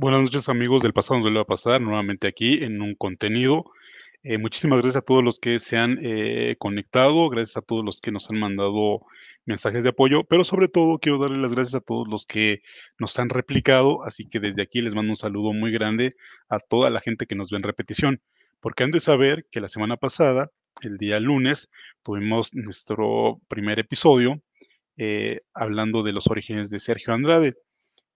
Buenas noches amigos del pasado, nos va a pasar nuevamente aquí en un contenido. Eh, muchísimas gracias a todos los que se han eh, conectado, gracias a todos los que nos han mandado mensajes de apoyo, pero sobre todo quiero darle las gracias a todos los que nos han replicado, así que desde aquí les mando un saludo muy grande a toda la gente que nos ve en repetición, porque han de saber que la semana pasada, el día lunes, tuvimos nuestro primer episodio eh, hablando de los orígenes de Sergio Andrade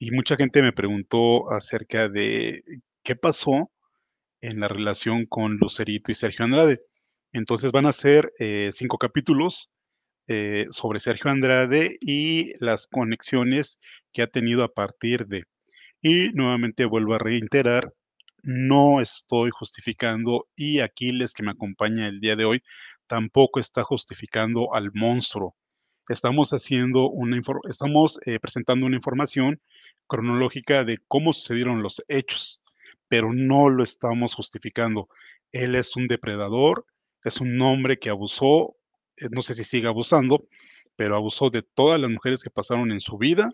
y mucha gente me preguntó acerca de qué pasó en la relación con Lucerito y Sergio Andrade. Entonces van a ser eh, cinco capítulos eh, sobre Sergio Andrade y las conexiones que ha tenido a partir de. Y nuevamente vuelvo a reiterar, no estoy justificando y Aquiles que me acompaña el día de hoy tampoco está justificando al monstruo. Estamos haciendo una estamos eh, presentando una información cronológica de cómo sucedieron los hechos, pero no lo estamos justificando. Él es un depredador, es un hombre que abusó, eh, no sé si sigue abusando, pero abusó de todas las mujeres que pasaron en su vida.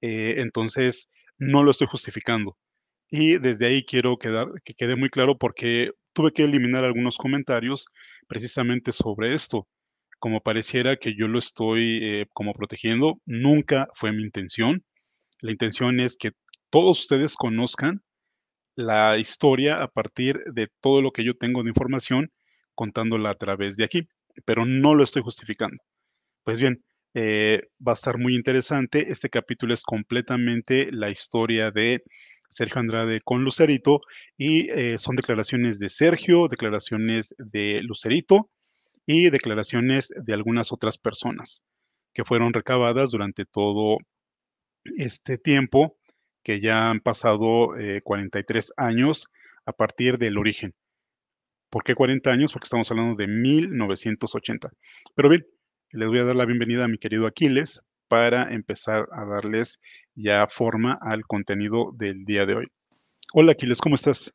Eh, entonces, no lo estoy justificando. Y desde ahí quiero quedar, que quede muy claro porque tuve que eliminar algunos comentarios precisamente sobre esto. Como pareciera que yo lo estoy eh, como protegiendo, nunca fue mi intención. La intención es que todos ustedes conozcan la historia a partir de todo lo que yo tengo de información contándola a través de aquí, pero no lo estoy justificando. Pues bien, eh, va a estar muy interesante. Este capítulo es completamente la historia de Sergio Andrade con Lucerito y eh, son declaraciones de Sergio, declaraciones de Lucerito y declaraciones de algunas otras personas que fueron recabadas durante todo este tiempo, que ya han pasado 43 eh, años a partir del origen. ¿Por qué 40 años? Porque estamos hablando de 1980. Pero bien, les voy a dar la bienvenida a mi querido Aquiles para empezar a darles ya forma al contenido del día de hoy. Hola Aquiles, ¿cómo estás?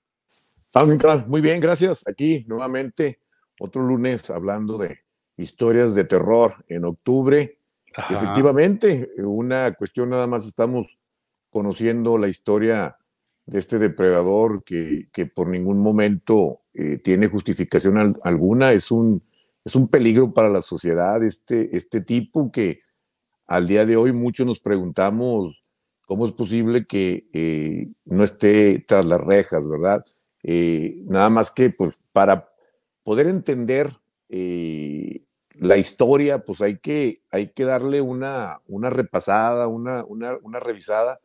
Ah, muy bien, gracias. Aquí nuevamente, otro lunes hablando de historias de terror en octubre Efectivamente, una cuestión nada más estamos conociendo la historia de este depredador que, por ningún momento eh, tiene justificación alguna. Es un, es un peligro para la sociedad este, este tipo que al día de hoy muchos nos preguntamos cómo es posible que eh, no esté tras las rejas, ¿verdad? Eh, nada más que pues, para poder entender la historia, pues hay que, hay que darle una, una repasada, una, una, una revisada,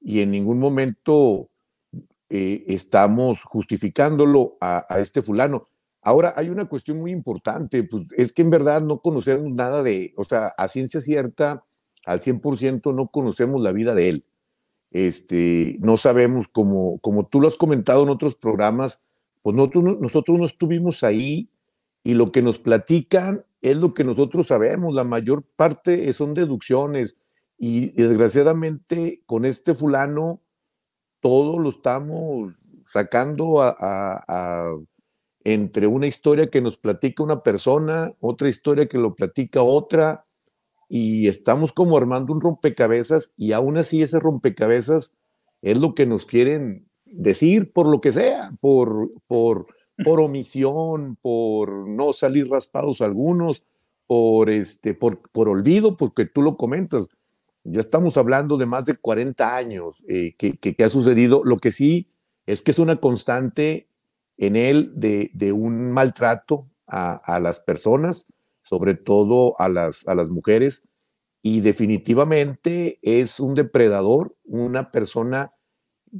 y en ningún momento eh, estamos justificándolo a, a, este fulano. Ahora, hay una cuestión muy importante, pues es que en verdad no conocemos nada de, o sea, a ciencia cierta, al 100% no conocemos la vida de él. Este, no sabemos, como, como tú lo has comentado en otros programas, pues nosotros, nosotros no estuvimos ahí y lo que nos platican es lo que nosotros sabemos, la mayor parte son deducciones y desgraciadamente con este fulano todo lo estamos sacando entre una historia que nos platica una persona, otra historia que lo platica otra, y estamos como armando un rompecabezas y aún así ese rompecabezas es lo que nos quieren decir por lo que sea, por, por por omisión, por no salir raspados algunos, por, este, por, por olvido, porque pues, tú lo comentas. Ya estamos hablando de más de 40 años eh, que, ha sucedido. Lo que sí es que es una constante en él de, un maltrato a, a, las personas, sobre todo a las, a las mujeres, y definitivamente es un depredador, una persona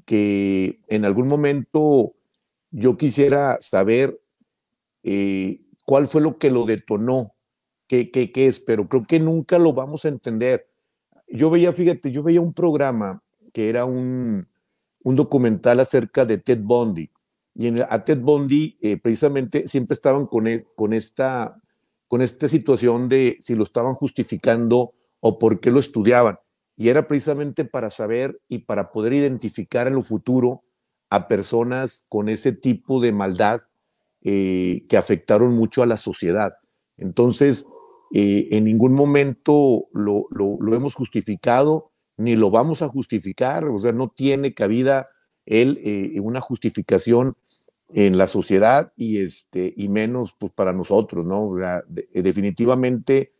que en algún momento yo quisiera saber eh, cuál fue lo que lo detonó, qué, qué, es, pero creo que nunca lo vamos a entender. Yo veía, fíjate, yo veía un programa que era un, documental acerca de Ted Bundy. Y a Ted Bundy eh, precisamente siempre estaban e, con, esta, con esta situación de si lo estaban justificando o por qué lo estudiaban. Y era precisamente para saber y para poder identificar en lo futuro a personas con ese tipo de maldad eh, que afectaron mucho a la sociedad. Entonces, eh, en ningún momento lo, hemos justificado ni lo vamos a justificar, o sea, no tiene cabida él eh, una justificación en la sociedad y, este, y menos pues, para nosotros, ¿no? definitivamente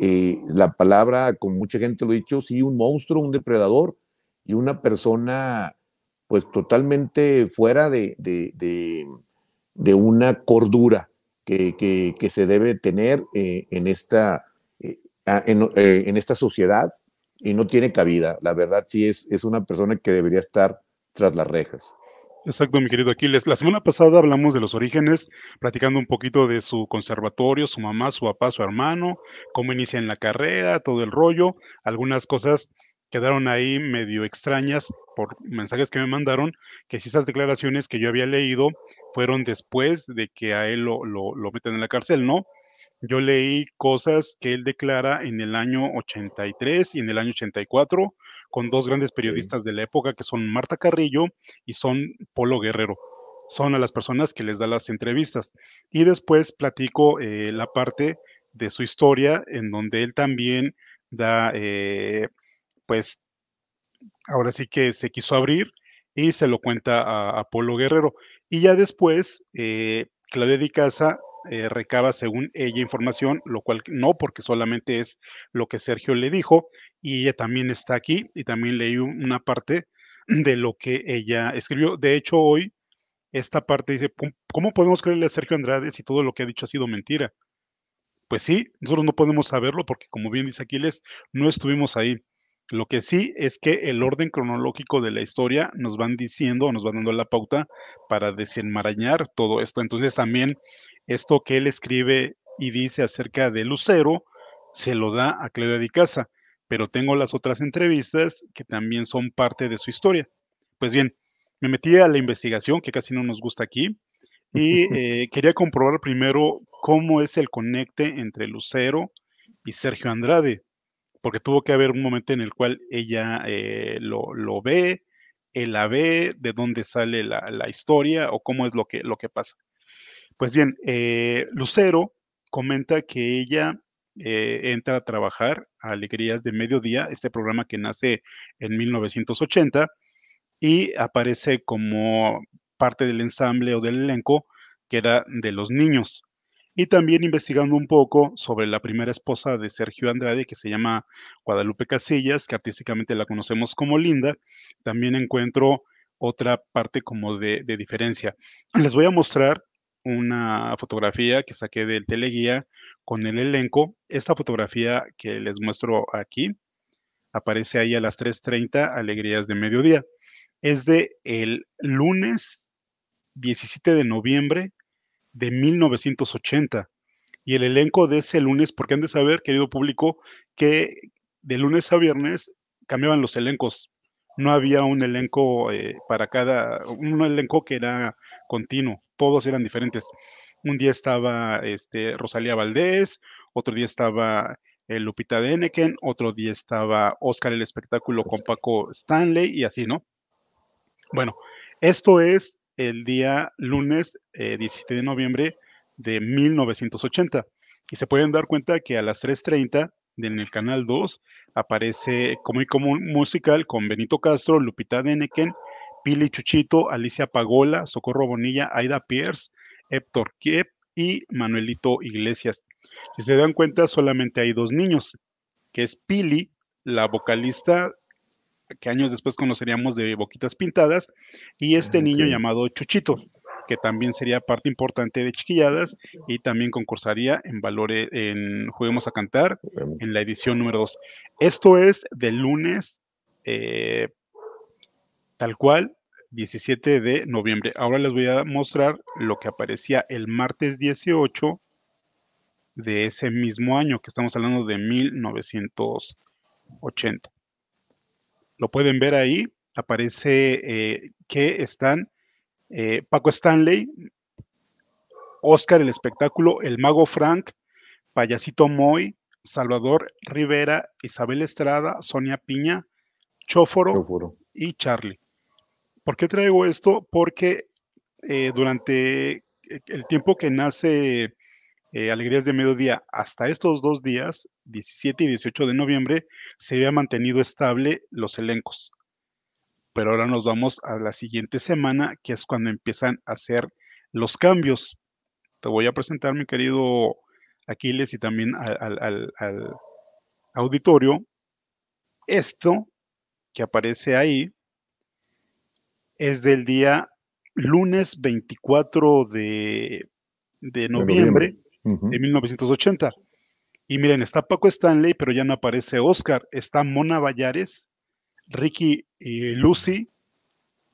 la palabra, con mucha gente lo ha dicho, sí, un monstruo, un depredador y una persona pues totalmente fuera de, una cordura que, se debe tener eh, en, esta, eh, eh, en, esta sociedad y no tiene cabida. La verdad sí es, es una persona que debería estar tras las rejas. Exacto, mi querido Aquiles. La semana pasada hablamos de los orígenes, platicando un poquito de su conservatorio, su mamá, su papá, su hermano, cómo inicia en la carrera, todo el rollo, algunas cosas quedaron ahí medio extrañas por mensajes que me mandaron, que si esas declaraciones que yo había leído fueron después de que a él lo, meten en la cárcel, ¿no? Yo leí cosas que él declara en el año 83 y en el año 84 con dos grandes periodistas de la época que son Marta Carrillo y son Polo Guerrero. Son a las personas que les da las entrevistas. Y después platico eh, la parte de su historia en donde él también da eh, pues ahora sí que se quiso abrir y se lo cuenta a Apolo Guerrero. Y ya después, eh, Claudia Di Casa eh, recaba según ella información, lo cual no, porque solamente es lo que Sergio le dijo, y ella también está aquí, y también leí una parte de lo que ella escribió. De hecho, hoy esta parte dice, ¿cómo podemos creerle a Sergio Andrade si todo lo que ha dicho ha sido mentira? Pues sí, nosotros no podemos saberlo porque, como bien dice Aquiles, no estuvimos ahí. Lo que sí es que el orden cronológico de la historia nos van diciendo, nos van dando la pauta para desenmarañar todo esto. Entonces también esto que él escribe y dice acerca de Lucero, se lo da a Claudia de Casa, pero tengo las otras entrevistas que también son parte de su historia. Pues bien, me metí a la investigación, que casi no nos gusta aquí, y eh, quería comprobar primero cómo es el conecte entre Lucero y Sergio Andrade, porque tuvo que haber un momento en el cual ella eh, lo, ve, él la ve, de dónde sale la, historia o cómo es lo que, lo que pasa. Pues bien, eh, Lucero comenta que ella eh, entra a trabajar a Alegrías de Mediodía, este programa que nace en 1980 y aparece como parte del ensamble o del elenco que era de los niños y también investigando un poco sobre la primera esposa de Sergio Andrade, que se llama Guadalupe Casillas, que artísticamente la conocemos como Linda, también encuentro otra parte como de, diferencia. Les voy a mostrar una fotografía que saqué del teleguía con el elenco. Esta fotografía que les muestro aquí aparece ahí a las 3.30, Alegrías de Mediodía. Es de el lunes 17 de noviembre de 1980. Y el elenco de ese lunes, porque han de saber, querido público, que de lunes a viernes cambiaban los elencos. No había un elenco eh, para cada, un elenco que era continuo, todos eran diferentes. Un día estaba este, Rosalía Valdés, otro día estaba eh, Lupita Deneken, otro día estaba Oscar el espectáculo con Paco Stanley y así, ¿no? Bueno, esto es el día lunes 17 eh, de noviembre de 1980. Y se pueden dar cuenta que a las 3.30 en el canal 2 aparece como un Musical con Benito Castro, Lupita Deneken, Pili Chuchito, Alicia Pagola, Socorro Bonilla, Aida Pierce, Héctor Kiep y Manuelito Iglesias. Si se dan cuenta, solamente hay dos niños, que es Pili, la vocalista que años después conoceríamos de Boquitas Pintadas, y ah, este niño llamado Chuchito, que también sería parte importante de Chiquilladas y también concursaría en Valores, en Juguemos a Cantar, en la edición número 2. Esto es de lunes, eh, tal cual, 17 de noviembre. Ahora les voy a mostrar lo que aparecía el martes 18 de ese mismo año, que estamos hablando de 1980 lo pueden ver ahí, aparece eh, que están eh, Paco Stanley, Oscar el espectáculo, el mago Frank, Payasito Moy, Salvador Rivera, Isabel Estrada, Sonia Piña, Choforo y Charlie. ¿Por qué traigo esto? Porque eh, durante el tiempo que nace eh, alegrías de Mediodía hasta estos dos días, 17 y 18 de noviembre, se había mantenido estable los elencos. Pero ahora nos vamos a la siguiente semana, que es cuando empiezan a hacer los cambios. Te voy a presentar, mi querido Aquiles, y también al, auditorio, esto que aparece ahí es del día lunes 24 de noviembre, en 1980. Y miren, está Paco Stanley, pero ya no aparece Oscar. Está Mona Vallares, Ricky y eh, Lucy,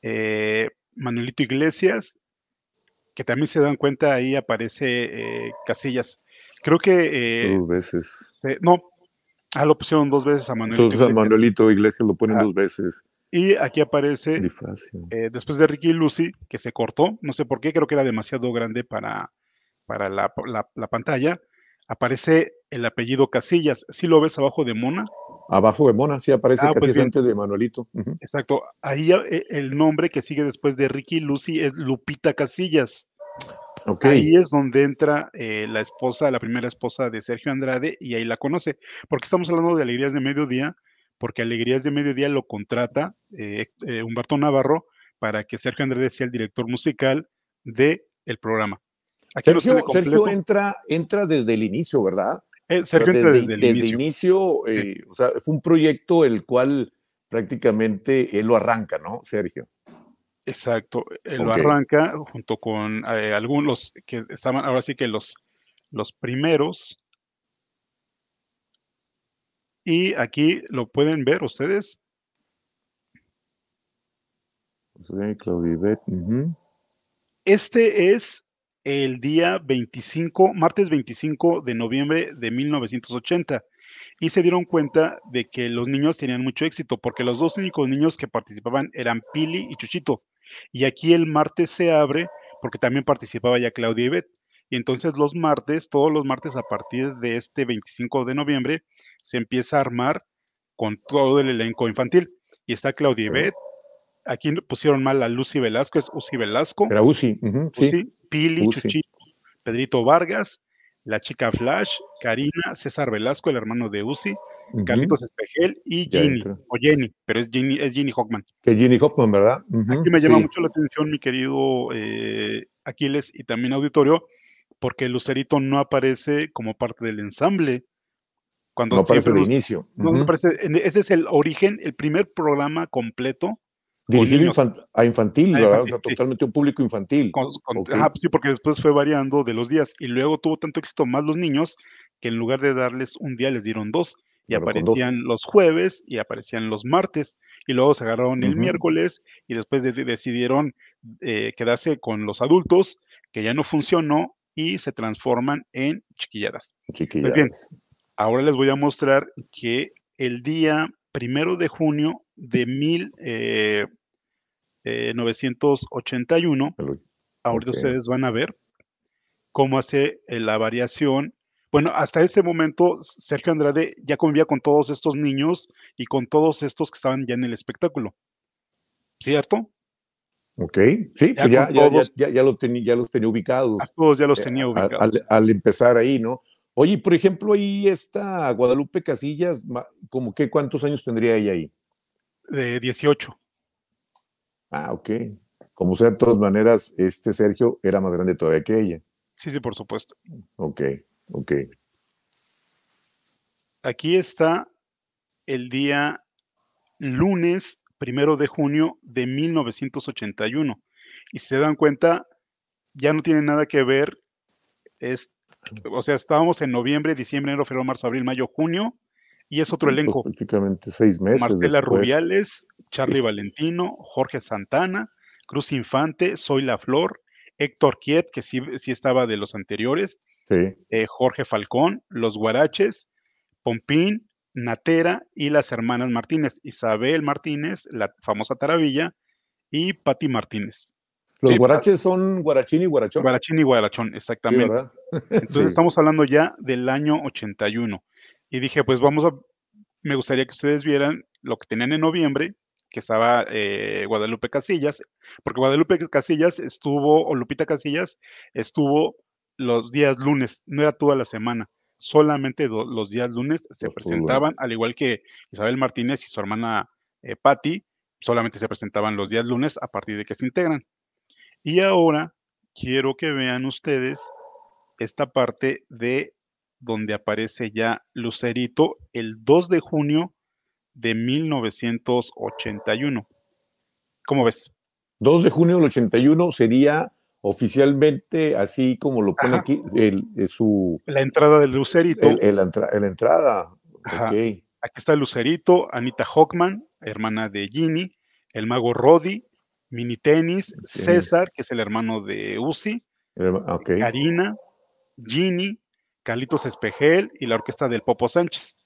eh, Manuelito Iglesias, que también se dan cuenta, ahí aparece eh, Casillas. Creo que... dos veces. no, ah, lo pusieron dos veces a Manuelito Iglesias. Manuelito Iglesias lo ponen ah. dos veces. Y aquí aparece, después de Ricky y Lucy, que se cortó, no sé por qué, creo que era demasiado grande para, para la, pantalla, aparece el apellido Casillas. ¿Sí lo ves abajo de Mona? Abajo de Mona, sí aparece ah, pues Casillas antes de Manuelito. Exacto. Ahí eh, el nombre que sigue después de Ricky Lucy es Lupita Casillas. Okay. Ahí es donde entra eh, la esposa, la primera esposa de Sergio Andrade, y ahí la conoce. Porque estamos hablando de Alegrías de Mediodía, porque Alegrías de Mediodía lo contrata eh, Humberto Navarro para que Sergio Andrade sea el director musical del el programa. Sergio, entra, entra desde el inicio, ¿verdad? Eh, desde, el inicio, eh, o sea, fue un proyecto el cual prácticamente él lo arranca, ¿no, Sergio? Exacto, él lo arranca junto con eh, algunos que estaban, ahora sí que los, los primeros. Y aquí lo pueden ver ustedes. Este es el día 25, martes 25 de noviembre de 1980 y se dieron cuenta de que los niños tenían mucho éxito, porque los dos únicos niños que participaban eran Pili y Chuchito. Y aquí el martes se abre porque también participaba ya Claudia y Beth. Y entonces los martes, todos los martes a partir de este 25 de noviembre, se empieza a armar con todo el elenco infantil. Y está Claudia y Beth. Aquí pusieron mal a Lucy Velasco, es Uzi Velasco. Era Uzi. sí. Pili, uh, Chuchito, Pedrito Vargas, la chica Flash, Karina, César Velasco, el hermano de Uzi, uh Espejel y Ginny, o Jenny, pero es Ginny, es Ginny Hoffman. Que Ginny Hoffman, ¿verdad? Aquí me llama mucho la atención, mi querido eh, Aquiles y también auditorio, porque Lucerito no aparece como parte del ensamble. Cuando no aparece de inicio. No, aparece, ese es el origen, el primer programa completo Dirigido a infantil, totalmente un público infantil. sí, porque después fue variando de los días y luego tuvo tanto éxito más los niños que en lugar de darles un día les dieron dos y aparecían los jueves y aparecían los martes y luego se agarraron el miércoles y después decidieron eh, quedarse con los adultos que ya no funcionó y se transforman en pues chiquilladas. ahora les voy a mostrar que el día primero de junio de mil, eh, 981, eh, ahorita ustedes van a ver cómo hace eh, la variación. Bueno, hasta ese momento Sergio Andrade ya convivía con todos estos niños y con todos estos que estaban ya en el espectáculo. ¿Cierto? Ok, sí, ya, pues ya, ya, los tenía, ya los tenía ubicados. todos ya los eh, tenía ubicados. Al, empezar ahí, ¿no? Oye, por ejemplo, ahí está Guadalupe Casillas, como que cuántos años tendría ella ahí? De 18. Ah, ok. Como sea, de todas maneras, este Sergio era más grande todavía que ella. Sí, sí, por supuesto. Ok, ok. Aquí está el día lunes primero de junio de 1981. Y si se dan cuenta, ya no tiene nada que ver. o sea, estábamos en noviembre, diciembre, enero, febrero, marzo, abril, mayo, junio. Y es otro pues, elenco. prácticamente seis meses. Marcela Rubiales, Charlie Valentino, Jorge Santana, Cruz Infante, Soy La Flor, Héctor Kiet, que sí, estaba de los anteriores, sí. Eh, Jorge Falcón, Los Guaraches, Pompín, Natera y las hermanas Martínez, Isabel Martínez, la famosa Taravilla, y Patti Martínez. Los pues, guaraches son guarachín y guarachón. Guarachín y guarachón, exactamente. Entonces estamos hablando ya del año 81. Y dije, pues vamos a, me gustaría que ustedes vieran lo que tenían en noviembre, que estaba eh, Guadalupe Casillas, porque Guadalupe Casillas estuvo, o Lupita Casillas, estuvo los días lunes, no era toda la semana, solamente los días lunes se presentaban, al igual que Isabel Martínez y su hermana eh, Patti, solamente se presentaban los días lunes a partir de que se integran. Y ahora quiero que vean ustedes esta parte de donde aparece ya Lucerito el 2 de junio de 1981. ¿Cómo ves? 2 de junio del 81 sería oficialmente, así como lo pone aquí, el, eh, su... La entrada del Lucerito. La entrada. Aquí está Lucerito, Anita Hockman, hermana de Ginny, el mago Roddy, Mini Tenis, César, que es el hermano de Uzi, Karina, Ginny, Carlitos Espejel y la orquesta del Popo Sánchez.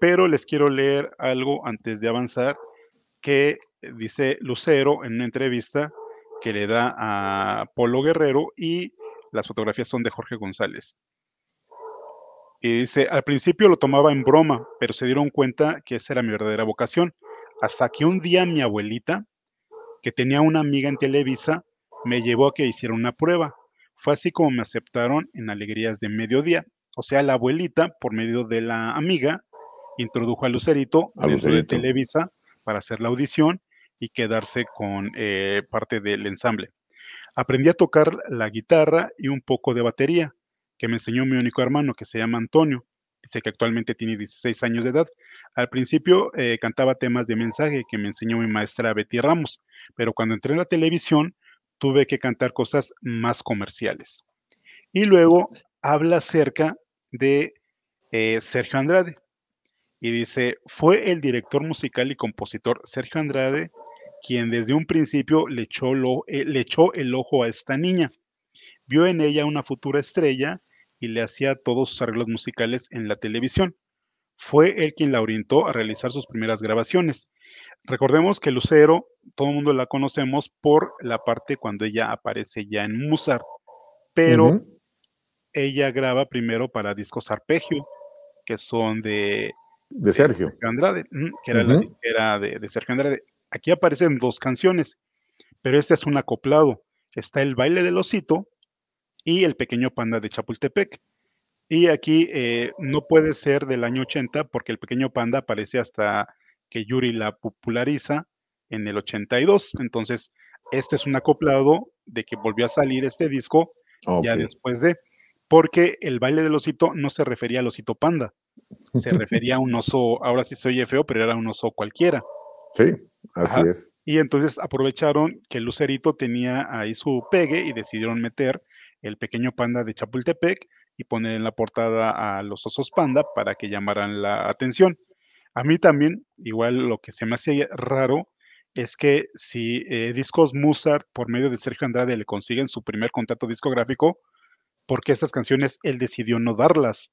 Pero les quiero leer algo antes de avanzar que dice Lucero en una entrevista que le da a Polo Guerrero y las fotografías son de Jorge González. Y dice, al principio lo tomaba en broma, pero se dieron cuenta que esa era mi verdadera vocación. Hasta que un día mi abuelita, que tenía una amiga en Televisa, me llevó a que hiciera una prueba. Fue así como me aceptaron en Alegrías de Mediodía o sea, la abuelita, por medio de la amiga, introdujo a Lucerito, a la Televisa para hacer la audición y quedarse con eh, parte del ensamble. Aprendí a tocar la guitarra y un poco de batería, que me enseñó mi único hermano, que se llama Antonio. Dice que actualmente tiene 16 años de edad. Al principio eh, cantaba temas de mensaje que me enseñó mi maestra Betty Ramos, pero cuando entré en la televisión tuve que cantar cosas más comerciales. Y luego habla acerca de eh, Sergio Andrade y dice, fue el director musical y compositor Sergio Andrade quien desde un principio eh, le echó, el ojo a esta niña. Vio en ella una futura estrella y le hacía todos sus arreglos musicales en la televisión. Fue él quien la orientó a realizar sus primeras grabaciones. Recordemos que Lucero, todo el mundo la conocemos por la parte cuando ella aparece ya en Mozart, pero ella graba primero para discos Arpegio, que son de, Sergio. Andrade, que era la de, Sergio Andrade. Aquí aparecen dos canciones, pero este es un acoplado. Está el baile del osito y el pequeño panda de Chapultepec. Y aquí eh, no puede ser del año 80 porque el pequeño panda aparece hasta que Yuri la populariza en el 82. Entonces, este es un acoplado de que volvió a salir este disco ya después de porque el baile del osito no se refería al osito panda, se refería a un oso, ahora sí se oye feo, pero era un oso cualquiera. Sí, así es. Y entonces aprovecharon que Lucerito tenía ahí su pegue y decidieron meter el pequeño panda de Chapultepec y poner en la portada a los osos panda para que llamaran la atención. A mí también, igual lo que se me hacía raro es que si eh, Discos Mozart, por medio de Sergio Andrade, le consiguen su primer contrato discográfico, porque estas canciones él decidió no darlas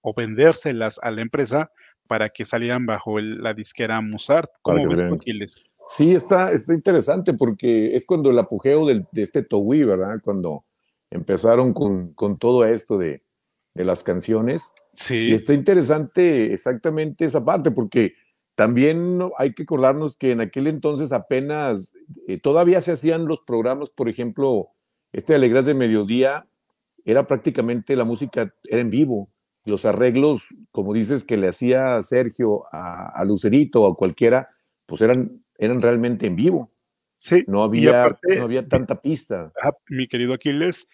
o vendérselas a la empresa para que salieran bajo la disquera Mozart? ¿Cómo ves, Sí, está, está interesante porque es cuando el apogeo de este Towi, ¿verdad? Cuando empezaron con, todo esto de, las canciones. Sí. Y está interesante exactamente esa parte porque también hay que acordarnos que en aquel entonces apenas, eh, todavía se hacían los programas, por ejemplo, este Alegras de Mediodía, era prácticamente la música era en vivo. Los arreglos, como dices, que le hacía Sergio a, Lucerito o a cualquiera, pues eran, eran realmente en vivo. Sí. No había, no había tanta pista. mi querido Aquiles,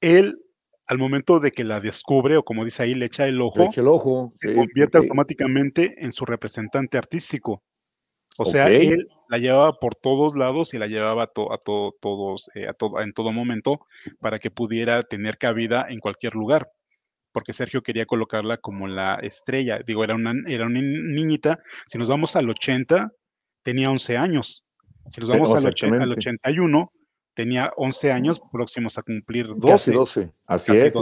él al momento de que la descubre, o como dice ahí, le echa el ojo, echa el ojo se convierte automáticamente en su representante artístico. O sea, él la llevaba por todos lados y la llevaba a, eh, todo todos, a en todo momento para que pudiera tener cabida en cualquier lugar porque Sergio quería colocarla como la estrella. Digo, era una, era una niñita. Si nos vamos al 80, tenía 11 años. Si nos vamos al, 81, tenía 11 años próximos a cumplir 12. 12, 12, así es.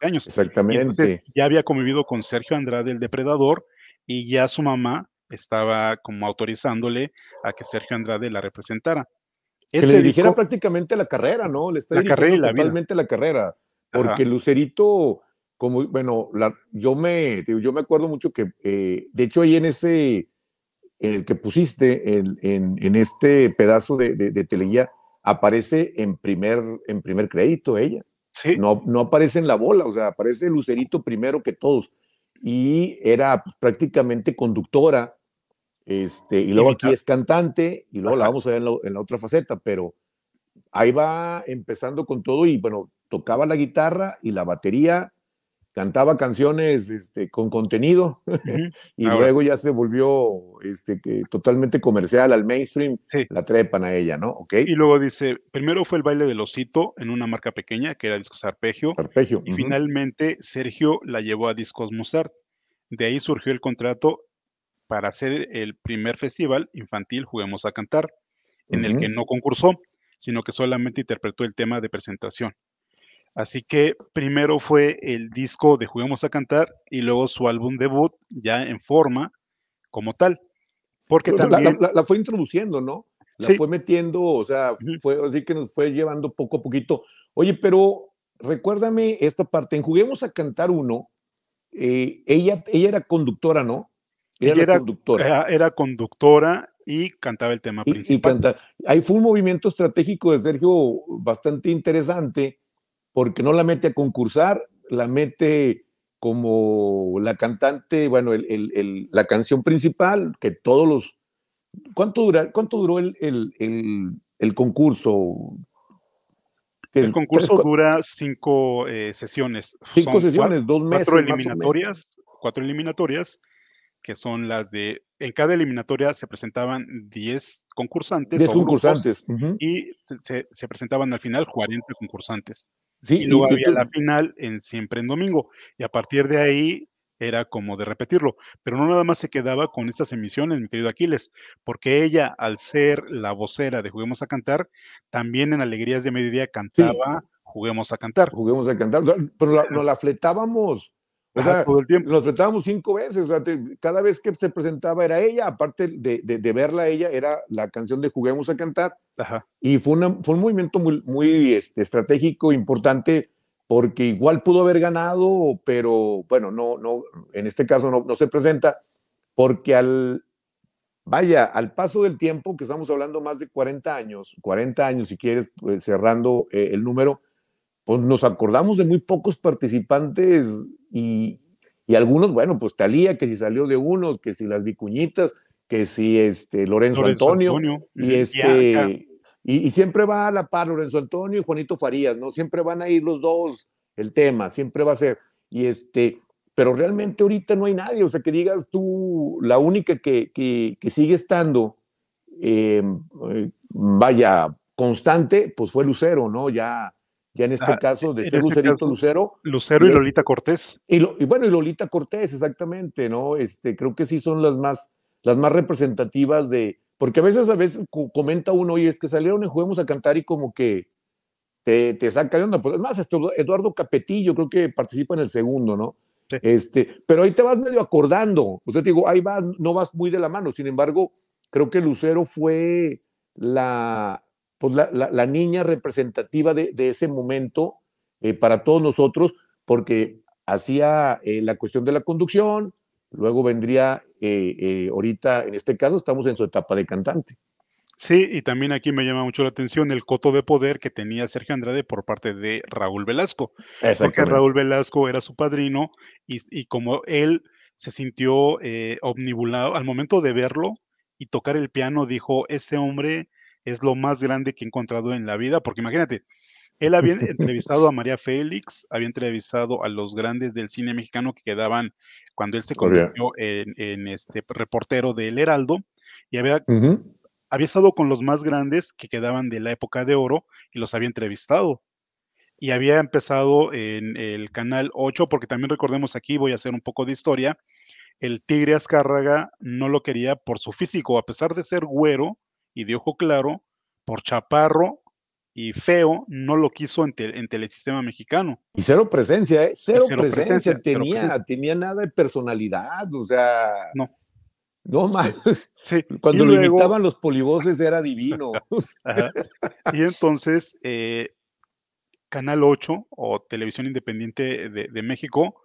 años. Exactamente. ya había convivido con Sergio Andrade, el depredador, y ya su mamá estaba como autorizándole a que Sergio Andrade la representara. que le este dirigiera prácticamente la carrera, ¿no? Le está la carrera, totalmente la, carrera, porque Lucerito, como, bueno, yo, me, yo me acuerdo mucho que, eh, de hecho, ahí en ese, en el que pusiste, en, en, este pedazo de, de, teleguía, aparece en primer, en primer crédito ella. Sí. No, no aparece en la bola, o sea, aparece Lucerito primero que todos. Y era pues, prácticamente conductora este, y luego aquí es cantante, y luego la vamos a ver en la, otra faceta, pero ahí va empezando con todo y bueno, tocaba la guitarra y la batería, cantaba canciones este, con contenido y luego ya se volvió este, que, totalmente comercial al mainstream, la trepan a ella, ¿no? ¿Okay? Y luego dice, primero fue el baile del osito en una marca pequeña que era Discos Arpegio, Arpegio. y finalmente Sergio la llevó a Discos Mozart. De ahí surgió el contrato para hacer el primer festival infantil Juguemos a Cantar, en el que no concursó, sino que solamente interpretó el tema de presentación. Así que primero fue el disco de Juguemos a Cantar y luego su álbum debut ya en forma como tal. Porque también... La, fue introduciendo, ¿no? La fue metiendo, o sea, fue así que nos fue llevando poco a poquito. Oye, pero recuérdame esta parte, en Juguemos a Cantar uno, eh, ella, ella era conductora, ¿no? Era, conductora. Era, conductora y cantaba el tema principal. Y ahí fue un movimiento estratégico de Sergio bastante interesante, porque no la mete a concursar, la mete como la cantante, bueno, la canción principal, que todos los... ¿Cuánto, cuánto duró el, concurso? El concurso dura cinco eh, sesiones. Cinco sesiones, dos meses. eliminatorias, cuatro eliminatorias que son las de, en cada eliminatoria se presentaban 10 concursantes. 10 concursantes. Y se, presentaban al final 40 concursantes. Sí, y luego había la final en siempre en domingo. Y a partir de ahí era como de repetirlo. Pero no nada más se quedaba con estas emisiones, mi querido Aquiles, porque ella, al ser la vocera de Juguemos a Cantar, también en Alegrías de Mediodía cantaba Juguemos a Cantar. Juguemos a Cantar, pero no nos la fletábamos nos enfrentábamos cinco veces. cada vez que se presentaba era ella, aparte de, de, verla ella, era la canción de Juguemos a Cantar. Y fue, fue un movimiento muy, muy este, estratégico, importante, porque igual pudo haber ganado, pero bueno, no, no, en este caso no, se presenta, porque al, vaya, al paso del tiempo, que estamos hablando más de 40 años, 40 años si quieres, pues, cerrando eh, el número, pues, nos acordamos de muy pocos participantes y, algunos, bueno, pues Talía, que si salió de unos, que si las vicuñitas, que si este Lorenzo, Antonio, y este y, siempre va a la par Lorenzo Antonio y Juanito Farías, ¿no? Siempre van a ir los dos el tema, siempre va a ser y este pero realmente ahorita no hay nadie, o sea, que digas tú, la única que, sigue estando, eh, eh, vaya, constante, pues fue Lucero, ¿no? Ya, ya en este ah, caso de ser Lucero. Lucero y, Lolita Cortés. Y, bueno, y Lolita Cortés, exactamente, ¿no? Este, creo que sí son las más, las más representativas de, porque a veces, a veces comenta uno, y es que salieron en Juguemos a Cantar y como que te, te saca de onda. Pues, más Eduardo Capetillo creo que participa en el segundo, ¿no? Este, pero ahí te vas medio acordando. O sea, te digo, ahí va no vas muy de la mano. Sin embargo, creo que Lucero fue la, pues, la, niña representativa de, ese momento eh, para todos nosotros, porque hacía eh, la cuestión de la conducción, luego vendría eh, ahorita, en este caso, estamos en su etapa de cantante. Sí, y también aquí me llama mucho la atención el coto de poder que tenía Sergio Andrade por parte de Raúl Velasco. Porque Raúl Velasco era su padrino y, como él se sintió omnibulado al momento de verlo y tocar el piano, dijo, este hombre es lo más grande que he encontrado en la vida, porque imagínate, él había entrevistado a María Félix, había entrevistado a los grandes del cine mexicano que quedaban cuando él se convirtió en, este reportero del Heraldo y había, había estado con los más grandes que quedaban de la época de oro y los había entrevistado. Y había empezado en el canal 8, porque también recordemos aquí, voy a hacer un poco de historia, el Tigre Azcárraga no lo quería por su físico, a pesar de ser güero, y de ojo claro, por chaparro y feo, no lo quiso en, Sistema Telesistema Mexicano. Y cero presencia, ¿eh? Cero, presencia, tenía, tenía nada de personalidad, o sea. No. No más. Cuando lo imitaban los polivoces era divino. y entonces, eh, Canal 8 o Televisión Independiente de, de, México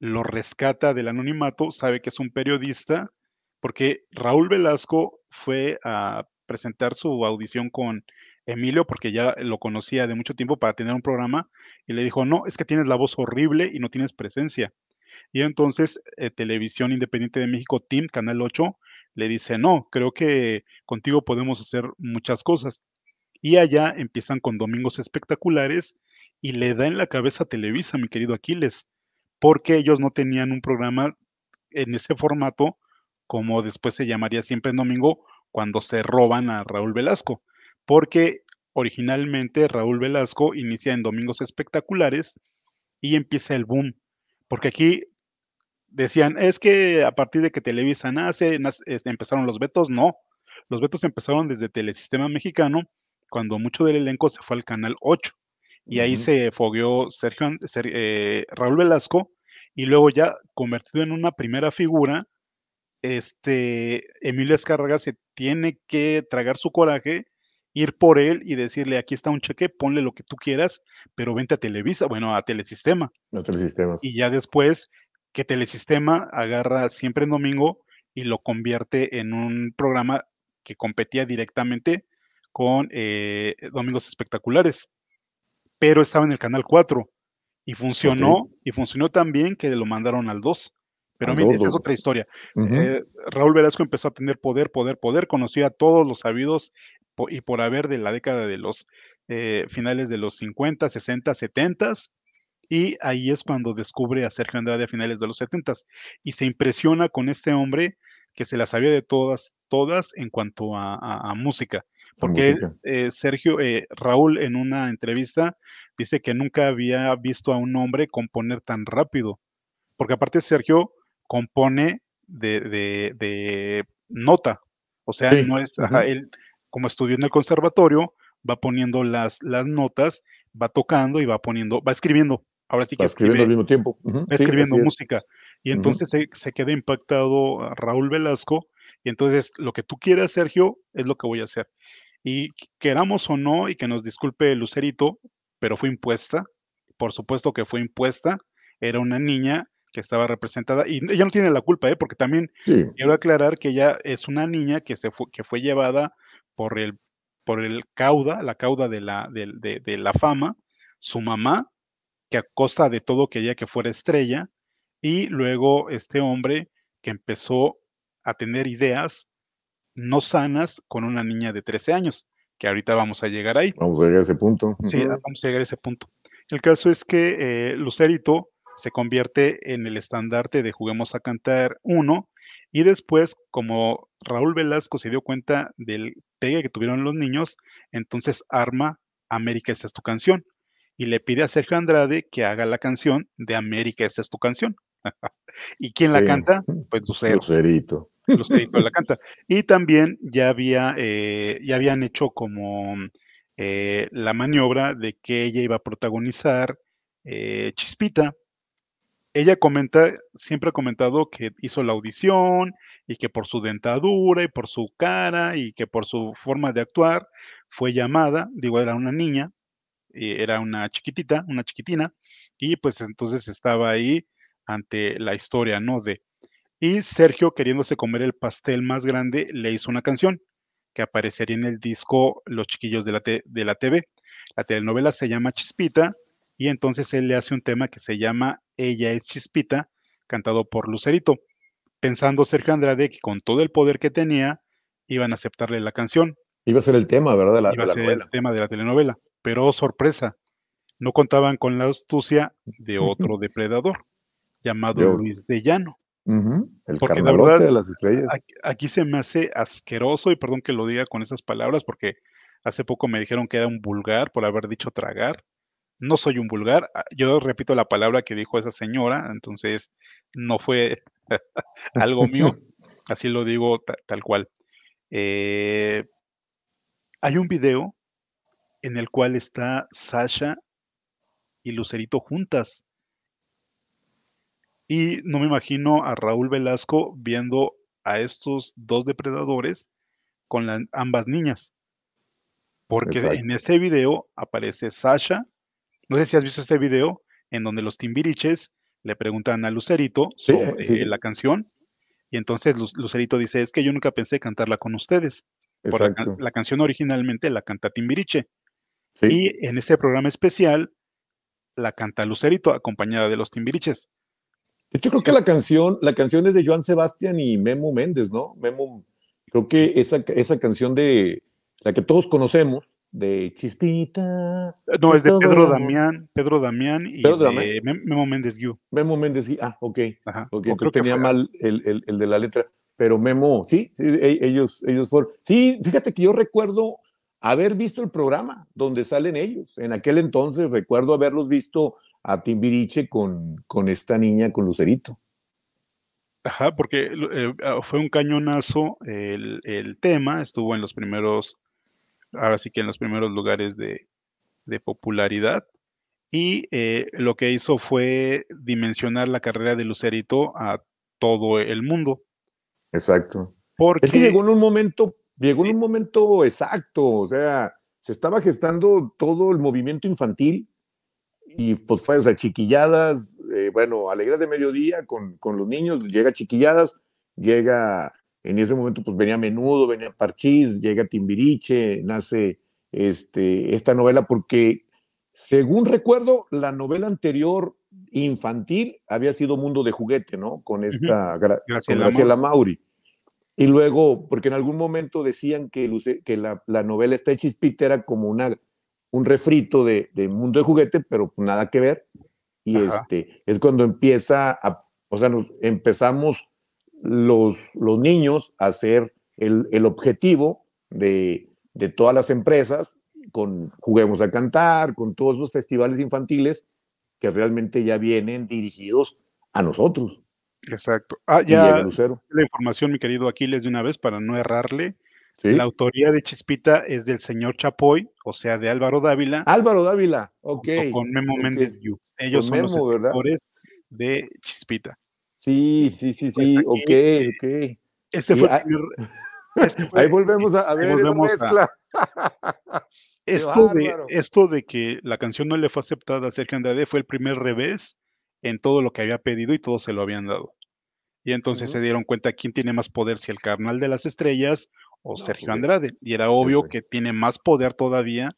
lo rescata del anonimato, sabe que es un periodista, porque Raúl Velasco fue a presentar su audición con Emilio, porque ya lo conocía de mucho tiempo para tener un programa, y le dijo, no, es que tienes la voz horrible y no tienes presencia. Y entonces eh, Televisión Independiente de México, Team, Canal 8, le dice, no, creo que contigo podemos hacer muchas cosas. Y allá empiezan con domingos espectaculares y le da en la cabeza Televisa, mi querido Aquiles, porque ellos no tenían un programa en ese formato, como después se llamaría siempre en domingo, cuando se roban a Raúl Velasco, porque originalmente Raúl Velasco inicia en Domingos Espectaculares y empieza el boom, porque aquí decían, es que a partir de que Televisa nace, empezaron los vetos, no, los vetos empezaron desde Telesistema Mexicano, cuando mucho del elenco se fue al Canal 8, y ahí se fogueó Sergio, eh, Raúl Velasco, y luego ya convertido en una primera figura, este, Emilio Escarraga se tiene que tragar su coraje, ir por él y decirle, aquí está un cheque, ponle lo que tú quieras, pero vente a Televisa, bueno, a Telesistema. A Telesistemas. Y ya después que Telesistema agarra siempre en domingo y lo convierte en un programa que competía directamente con eh, Domingos Espectaculares, pero estaba en el Canal 4 y funcionó, y funcionó tan bien que lo mandaron al 2. Pero mire, esa es otra historia. Eh, Raúl Velasco empezó a tener poder, poder, poder, conocía a todos los sabidos y por haber de la década de los eh, finales de los 50, 60, 70 y ahí es cuando descubre a Sergio Andrade a finales de los 70 y se impresiona con este hombre que se la sabía de todas, todas en cuanto a, música. Porque eh, Sergio, Raúl en una entrevista dice que nunca había visto a un hombre componer tan rápido. Porque aparte Sergio compone de, nota. O sea, no es, él, como estudió en el conservatorio, va poniendo las, las notas, va tocando y va poniendo, va escribiendo. Ahora sí que escribiendo al mismo tiempo. escribiendo música. Y entonces se, se, queda impactado Raúl Velasco. Y entonces lo que tú quieras, Sergio, es lo que voy a hacer. Y queramos o no, y que nos disculpe Lucerito, pero fue impuesta. Por supuesto que fue impuesta. Era una niña que estaba representada, y ella no tiene la culpa, ¿eh? porque también quiero aclarar que ella es una niña que, se fue, que fue llevada por el, por el cauda, la cauda de la, la fama, su mamá, que a costa de todo quería que fuera estrella, y luego este hombre que empezó a tener ideas no sanas con una niña de 13 años, que ahorita vamos a llegar ahí. Vamos a llegar a ese punto. Sí, vamos a llegar a ese punto. El caso es que eh, Lucerito se convierte en el estandarte de Juguemos a Cantar uno y después, como Raúl Velasco se dio cuenta del pegue que tuvieron los niños, entonces arma América, esta es tu canción y le pide a Sergio Andrade que haga la canción de América, esta es tu canción. ¿Y quién la canta? Pues Lucero. Lucerito. Lucerito la canta. Y también ya, había, eh, ya habían hecho como eh, la maniobra de que ella iba a protagonizar eh, Chispita ella comenta, siempre ha comentado que hizo la audición y que por su dentadura y por su cara y que por su forma de actuar fue llamada, digo, era una niña, eh, era una chiquitita, una chiquitina, y pues entonces estaba ahí ante la historia, ¿no? De... Y Sergio, queriéndose comer el pastel más grande, le hizo una canción que aparecería en el disco Los Chiquillos de la, de la TV. La telenovela se llama Chispita y entonces él le hace un tema que se llama Ella es Chispita, cantado por Lucerito, pensando Sergio Andrade que con todo el poder que tenía iban a aceptarle la canción. Iba a ser el tema, ¿verdad? Iba a ser el tema de la telenovela. Pero oh, sorpresa, no contaban con la astucia de otro depredador llamado Luis de Llano. El porque de las estrellas. aquí, se me hace asqueroso, y perdón que lo diga con esas palabras, porque hace poco me dijeron que era un vulgar por haber dicho tragar no soy un vulgar, ah, yo repito la palabra que dijo esa señora, entonces no fue algo mío, así lo digo tal cual. Eh, hay un video en el cual está Sasha y Lucerito juntas. Y no me imagino a Raúl Velasco viendo a estos dos depredadores con ambas niñas. Porque en ese video aparece Sasha no sé si has visto este video en donde los timbiriches le preguntan a Lucerito eh, la canción y entonces Lucerito dice, es que yo nunca pensé cantarla con ustedes. la, canción originalmente la canta Timbiriche. Y en este programa especial la canta Lucerito acompañada de los Timbiriches. De hecho, creo que la canción, la canción es de Joan Sebastián y Memo Méndez, ¿no? Memo, creo que esa, esa canción de la que todos conocemos, de Chispita. Eh, no, es de Pedro Damián, Pedro Damián y Memo Méndez Gui. Memo Méndez ah, ok. Ajá. okay. tenía mal el, de la letra, pero Memo, sí, e-, ellos, ellos fueron. Sí, fíjate que yo recuerdo haber visto el programa donde salen ellos. En aquel entonces recuerdo haberlos visto a Timbiriche con, con esta niña, con Lucerito. Ajá, porque eh, fue un cañonazo el, el, tema, estuvo en los primeros ahora sí que en los primeros lugares de, popularidad. Y eh, lo que hizo fue dimensionar la carrera de Lucerito a todo el mundo. Exacto. Porque... Es que llegó en un momento, llegó en un momento exacto, o sea, se estaba gestando todo el movimiento infantil y pues fue, o sea, chiquilladas, eh, bueno, alegras de mediodía con, con, los niños, llega chiquilladas, llega en ese momento pues venía Menudo, venía Parchís, llega Timbiriche, nace este, esta novela porque, según recuerdo, la novela anterior infantil había sido Mundo de Juguete, ¿no? Con esta uh -huh. Graciela, Mauri. Y luego, porque en algún momento decían que, que la, novela esta de era como una, un refrito de, Mundo de Juguete, pero nada que ver. Y este es cuando empieza a, o sea, empezamos los, los niños a ser el, objetivo de, todas las empresas, con Juguemos a Cantar, con todos los festivales infantiles que realmente ya vienen dirigidos a nosotros. Exacto. Ah, ya la información, mi querido Aquiles, de una vez para no errarle. La autoría de Chispita es del señor Chapoy, o sea, de Álvaro Dávila. Álvaro Dávila, ok. con Memo Méndez Méndez Ellos son los de Chispita. Este, sí, sí, pues, sí, sí, ok, ok. Este ah, este ahí, volvemos a, ver esa mezcla. esto, de, que la canción no le fue aceptada a Sergio Andrade fue el primer revés en todo lo que había pedido y todos se lo habían dado. Y entonces se dieron cuenta quién tiene más poder, si el carnal de las estrellas o Sergio pues, Andrade. Y era obvio que tiene más poder todavía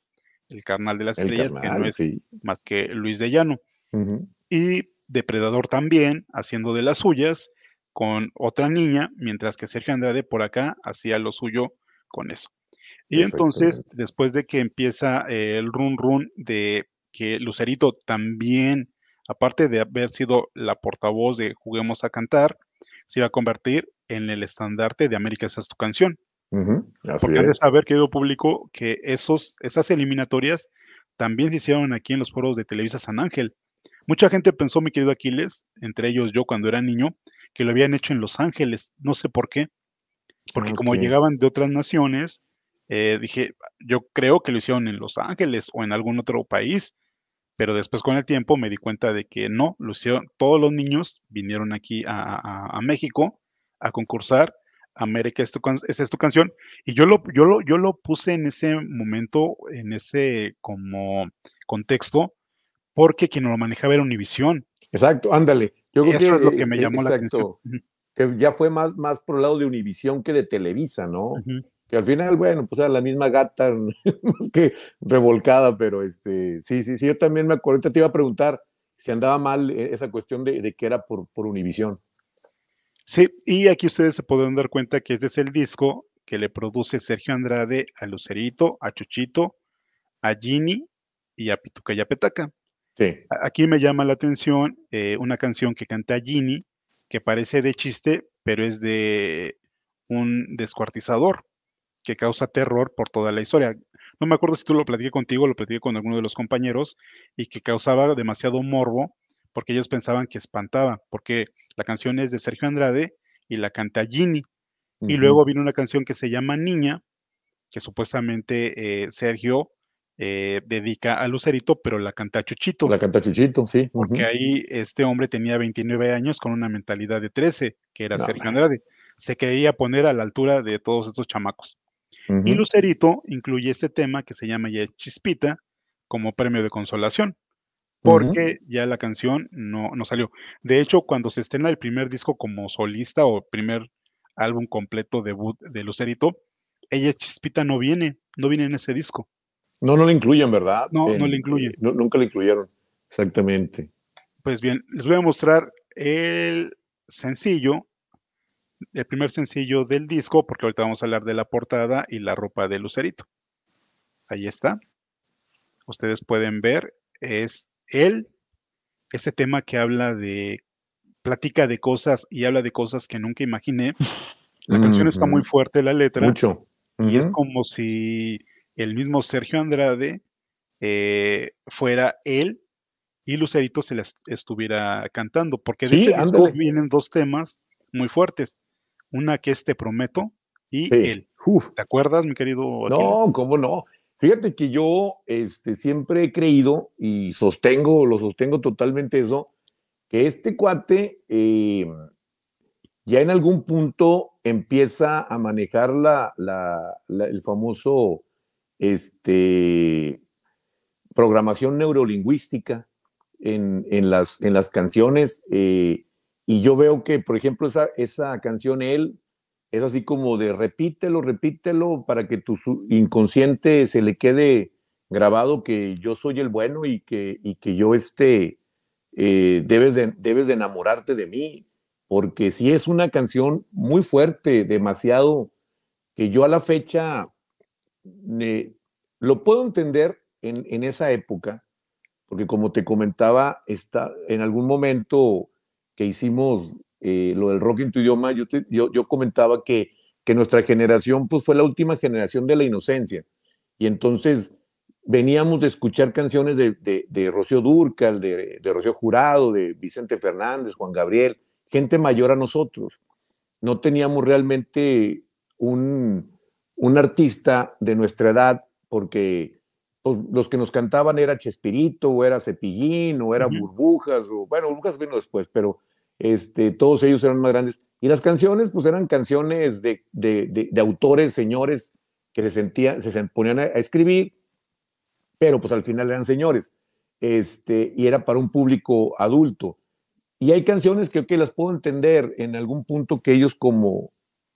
el carnal de las estrellas que no es más que Luis de Llano. Y Depredador también, haciendo de las suyas con otra niña, mientras que Sergio Andrade por acá hacía lo suyo con eso. Y entonces, después de que empieza eh, el run run de que Lucerito también, aparte de haber sido la portavoz de Juguemos a Cantar, se iba a convertir en el estandarte de América esa es tu canción. querido público, que esos, esas eliminatorias también se hicieron aquí en los foros de Televisa San Ángel. Mucha gente pensó, mi querido Aquiles, entre ellos yo cuando era niño, que lo habían hecho en Los Ángeles, no sé por qué, porque como llegaban de otras naciones, eh, dije, yo creo que lo hicieron en Los Ángeles o en algún otro país, pero después con el tiempo me di cuenta de que no, lo hicieron, todos los niños vinieron aquí a, México a concursar, América, esta es, es tu canción, y yo lo, yo, lo, yo lo puse en ese momento, en ese como contexto, porque quien lo manejaba era Univisión. Exacto, ándale. Yo Eso que, es lo que me llamó la atención. Que ya fue más, más por el lado de Univisión que de Televisa, ¿no? Que al final, bueno, pues era la misma gata, más que revolcada, pero este, sí, sí, sí, yo también me acuerdo, te iba a preguntar si andaba mal eh, esa cuestión de, que era por, por Univisión. Sí, y aquí ustedes se podrán dar cuenta que este es el disco que le produce Sergio Andrade a Lucerito, a Chuchito, a Ginny y a Pituca Petaca. Aquí me llama la atención eh, una canción que canta Gini, que parece de chiste, pero es de un descuartizador que causa terror por toda la historia. No me acuerdo si tú lo platiqué contigo, lo platiqué con alguno de los compañeros, y que causaba demasiado morbo, porque ellos pensaban que espantaba, porque la canción es de Sergio Andrade y la canta Gini. Y luego viene una canción que se llama Niña, que supuestamente eh, Sergio eh, dedica a Lucerito, pero la canta Chuchito. La canta Chuchito, sí. Porque ahí este hombre tenía 29 años con una mentalidad de 13, que era Sergio Andrade. Se quería poner a la altura de todos estos chamacos. Y Lucerito incluye este tema que se llama ya Chispita como premio de consolación, porque ya la canción no, no salió. De hecho, cuando se estrena el primer disco como solista o primer álbum completo debut de Lucerito, ella Chispita no viene, no viene en ese disco. No, no lo incluyen, ¿verdad? No, no lo incluyen. nunca lo incluyeron, exactamente. Pues bien, les voy a mostrar el sencillo, el primer sencillo del disco, porque ahorita vamos a hablar de la portada y la ropa de Lucerito. Ahí está. Ustedes pueden ver, es él, este tema que habla de, platica de cosas y habla de cosas que nunca imaginé. La canción está muy fuerte, la letra. Mucho. Y es como si el mismo Sergio Andrade eh, fuera él y Lucerito se les estuviera cantando, porque de vienen dos temas muy fuertes. Una que es Te Prometo y el él. ¿Te acuerdas, mi querido? No, cómo no. Fíjate que yo este, siempre he creído y sostengo, lo sostengo totalmente eso, que este cuate em, ya en algún punto empieza a manejar el famoso este, programación neurolingüística en, las, en las canciones. Eh, y yo veo que, por ejemplo, esa, esa canción Él es así como de repítelo, repítelo para que tu inconsciente se le quede grabado que yo soy el bueno y que, que yo este, eh, debes, de, debes enamorarte de mí, porque si es una canción muy fuerte, demasiado, que yo a la fecha lo puedo entender en, esa época, porque como te comentaba, está, en algún momento que hicimos eh, lo del rock en tu idioma, yo, yo, comentaba que, que nuestra generación pues, fue la última generación de la inocencia. Y entonces veníamos de escuchar canciones de, de, de Rocío Durcal, de, de, Rocío Jurado, de Vicente Fernández, Juan Gabriel, gente mayor a nosotros. No teníamos realmente un, un artista de nuestra edad, porque pues, los que nos cantaban era Chespirito, o era Cepillín, o era Burbujas, o bueno, Burbujas vino después, pero este, todos ellos eran más grandes. Y las canciones, pues eran canciones de, de, de, autores, señores, que se, sentían, se ponían a, escribir, pero pues al final eran señores, este, y era para un público adulto. Y hay canciones que, las puedo entender en algún punto que ellos como,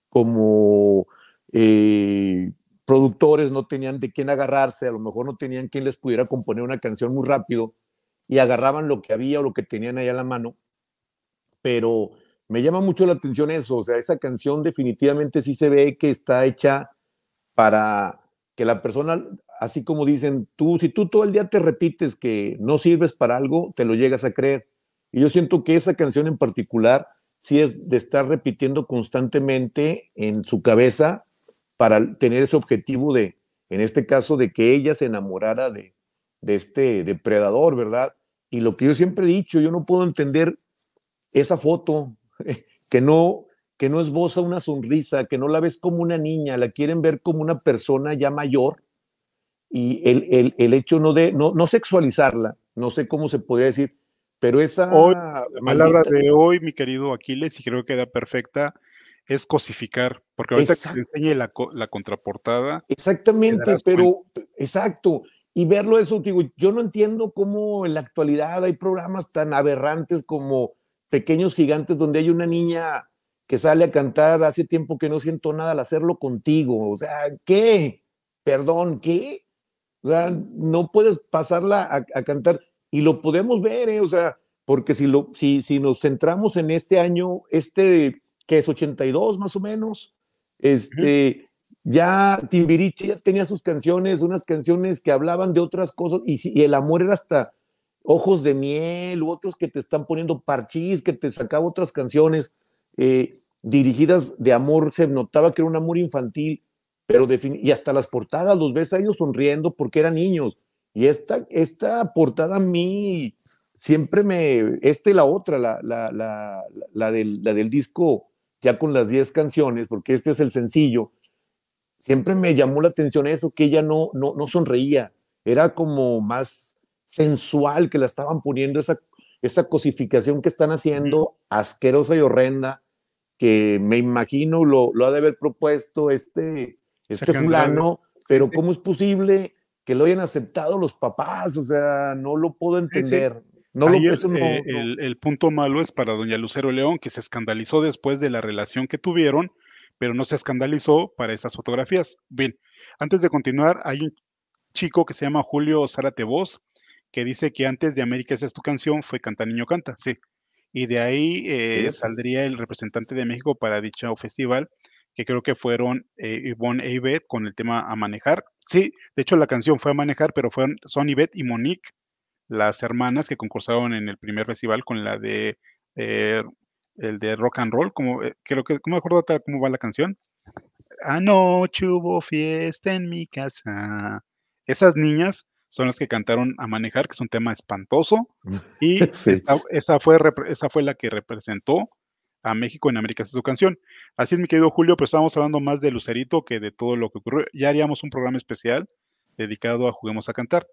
como eh, productores no tenían de quién agarrarse, a lo mejor no tenían quien les pudiera componer una canción muy rápido y agarraban lo que había o lo que tenían ahí a la mano. Pero me llama mucho la atención eso, o sea, esa canción definitivamente sí se ve que está hecha para que la persona, así como dicen, tú, si tú todo el día te repites que no sirves para algo, te lo llegas a creer. Y yo siento que esa canción en particular sí es de estar repitiendo constantemente en su cabeza para tener ese objetivo de, en este caso, de que ella se enamorara de, este depredador, ¿verdad? Y lo que yo siempre he dicho, yo no puedo entender esa foto que no que no esboza una sonrisa, que no la ves como una niña, la quieren ver como una persona ya mayor y el, hecho no de no, sexualizarla, no sé cómo se podría decir, pero esa palabra de hoy, mi querido Aquiles, y creo que queda perfecta, es cosificar, porque ahorita que te enseñe la, contraportada. Exactamente, pero exacto. Y verlo eso, digo, yo no entiendo cómo en la actualidad hay programas tan aberrantes como Pequeños Gigantes, donde hay una niña que sale a cantar hace tiempo que no siento nada al hacerlo contigo. O sea, ¿qué? Perdón, ¿qué? O sea, no puedes pasarla a, cantar. Y lo podemos ver, ¿eh? O sea, porque si, lo, si, si nos centramos en este año, este que es 82 más o menos. Este, ya Timbiriche ya tenía sus canciones, unas canciones que hablaban de otras cosas y, el amor era hasta ojos de miel u otros que te están poniendo parchís, que te sacaba otras canciones eh, dirigidas de amor, se notaba que era un amor infantil, pero y hasta las portadas los ves a ellos sonriendo porque eran niños. Y esta, esta portada a mí siempre me, esta y la otra, la, la, del, disco ya con las 10 canciones, porque este es el sencillo, siempre me llamó la atención eso, que ella no, no, sonreía, era como más sensual que la estaban poniendo, esa, esa cosificación que están haciendo, asquerosa y horrenda, que me imagino lo, ha de haber propuesto este, este fulano, pero ¿cómo es posible que lo hayan aceptado los papás? O sea, no lo puedo entender. No eh, El, punto malo es para doña Lucero León, que se escandalizó después de la relación que tuvieron, pero no se escandalizó para esas fotografías. Bien, antes de continuar, hay un chico que se llama Julio Zárate Voz, que dice que antes de América esa es tu canción, fue Canta Niño Canta, sí. Y de ahí eh, saldría el representante de México para dicho festival, que creo que fueron eh, Yvonne e con el tema A Manejar. Sí, de hecho la canción fue A Manejar, pero fueron Son Beth y Monique las hermanas que concursaron en el primer festival con la de eh, el de rock and roll, como eh, creo que me acuerdo tal cómo va la canción. Anoche hubo fiesta en mi casa. Esas niñas son las que cantaron a manejar, que es un tema espantoso. Mm. Y esa, fue, esa fue la que representó a México en América es su canción. Así es, mi querido Julio, pero estábamos hablando más de Lucerito que de todo lo que ocurrió. Ya haríamos un programa especial dedicado a Juguemos a Cantar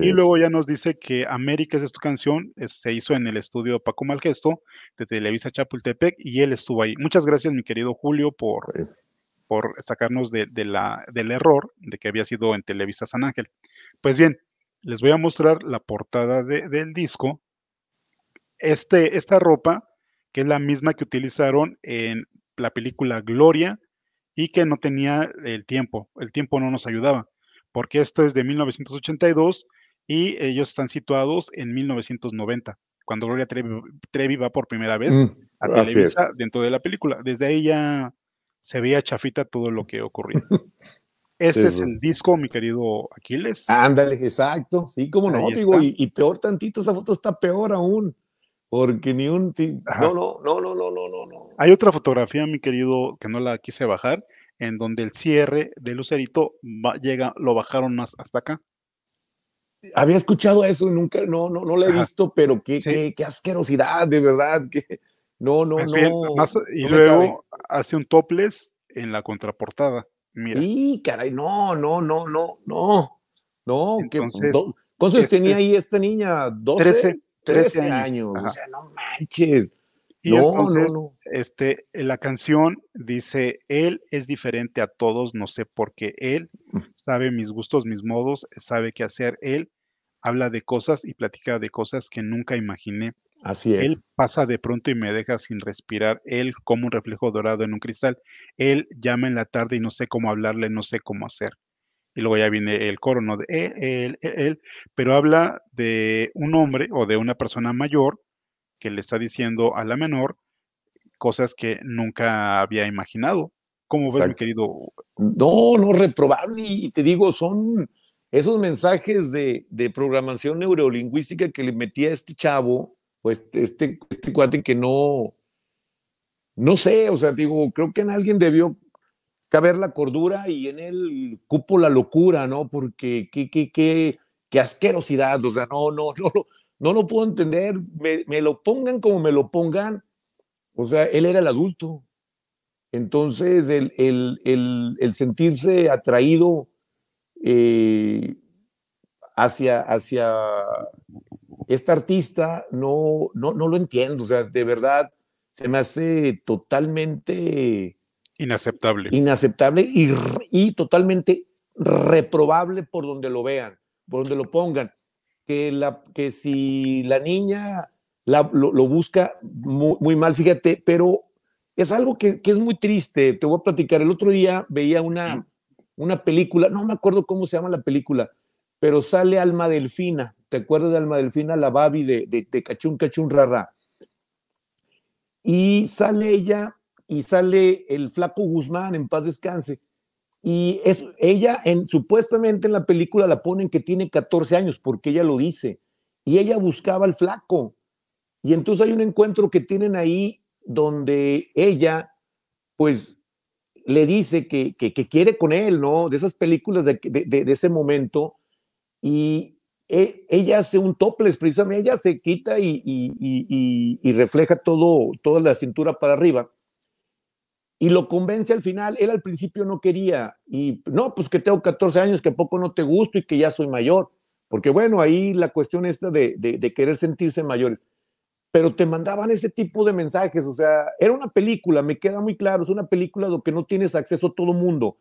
y luego ya nos dice que América es tu canción, se hizo en el estudio Paco Malgesto de Televisa Chapultepec y él estuvo ahí. Muchas gracias, mi querido Julio, por, por sacarnos de, del error de que había sido en Televisa San Ángel. Pues bien, les voy a mostrar la portada del disco. Este, esta ropa, que es la misma que utilizaron en la película Gloria y que no tenía el tiempo, el tiempo no nos ayudaba porque esto es de 1982 y ellos están situados en 1990, cuando Gloria Trevi, va por primera vez mm, a Televisa dentro de la película. Desde ahí ya se veía chafita todo lo que ocurría. Este es el disco, mi querido Aquiles. Ándale, exacto. Sí, como no, digo, y, peor tantito, esa foto está peor aún. Porque ni un. No, no, no, no, no, no, no. Hay otra fotografía, mi querido, que no la quise bajar, en donde el cierre de Lucerito llega, lo bajaron más hasta acá. Había escuchado eso, y nunca, no, no, no lo he visto, pero qué, qué, asquerosidad, de verdad, no, no, no. más, y luego hace un topless en la contraportada. Mira. Sí, caray, no, no, no, no, no, no, entonces, este tenía ahí esta niña 12, 13, años. o sea, no manches. Y entonces, este, la canción dice, él es diferente a todos, no sé por qué él mm. sabe mis gustos, mis modos, sabe qué hacer, él habla de cosas y platica de cosas que nunca imaginé. Así es. Él pasa de pronto y me deja sin respirar, él como un reflejo dorado en un cristal, él llama en la tarde y no sé cómo hablarle, no sé cómo hacer. Y luego ya viene el coro, ¿no? De él, él, él. pero habla de un hombre o de una persona mayor que le está diciendo a la menor cosas que nunca había imaginado. ¿Cómo ves, mi querido? No, no, reprobable. Y te digo, son esos mensajes de, de programación neurolingüística que le metía este chavo, pues este, este cuate que no, no sé, o sea, digo, creo que en alguien debió caber la cordura y en él cupo la locura, ¿no? Porque qué, qué, qué, qué asquerosidad, o sea, no, no, no, no lo puedo entender, me, lo pongan como me lo pongan. O sea, él era el adulto. Entonces, el, sentirse atraído eh, hacia, hacia esta artista, no, no, lo entiendo. O sea, de verdad, se me hace totalmente... Inaceptable. Inaceptable y, y totalmente reprobable por donde lo vean, por donde lo pongan que, la, que si la niña la, lo, busca muy, mal, fíjate, pero es algo que, es muy triste. Te voy a platicar. El otro día veía una, una película, no me acuerdo cómo se llama la película, pero sale Alma Delfina. ¿Te acuerdas de Alma Delfina, la Babi de, de, de Cachún Cachún Rara? Y sale ella y sale el flaco Guzmán en paz descanse. Y es, ella, en, supuestamente en la película la ponen que tiene 14 años, porque ella lo dice. Y ella buscaba al flaco. Y entonces hay un encuentro que tienen ahí donde ella, pues, le dice que, quiere con él, ¿no? De esas películas de, de, ese momento. Y e, ella hace un topless, precisamente. Ella se quita y, y refleja todo, toda la cintura para arriba y lo convence al final. Él al principio no quería y no, pues que tengo 14 años, que poco no te gusto y que ya soy mayor. Porque bueno, ahí la cuestión esta de, de, querer sentirse mayor. Pero te mandaban ese tipo de mensajes, o sea, era una película, me queda muy claro, es una película de que no tienes acceso a todo mundo,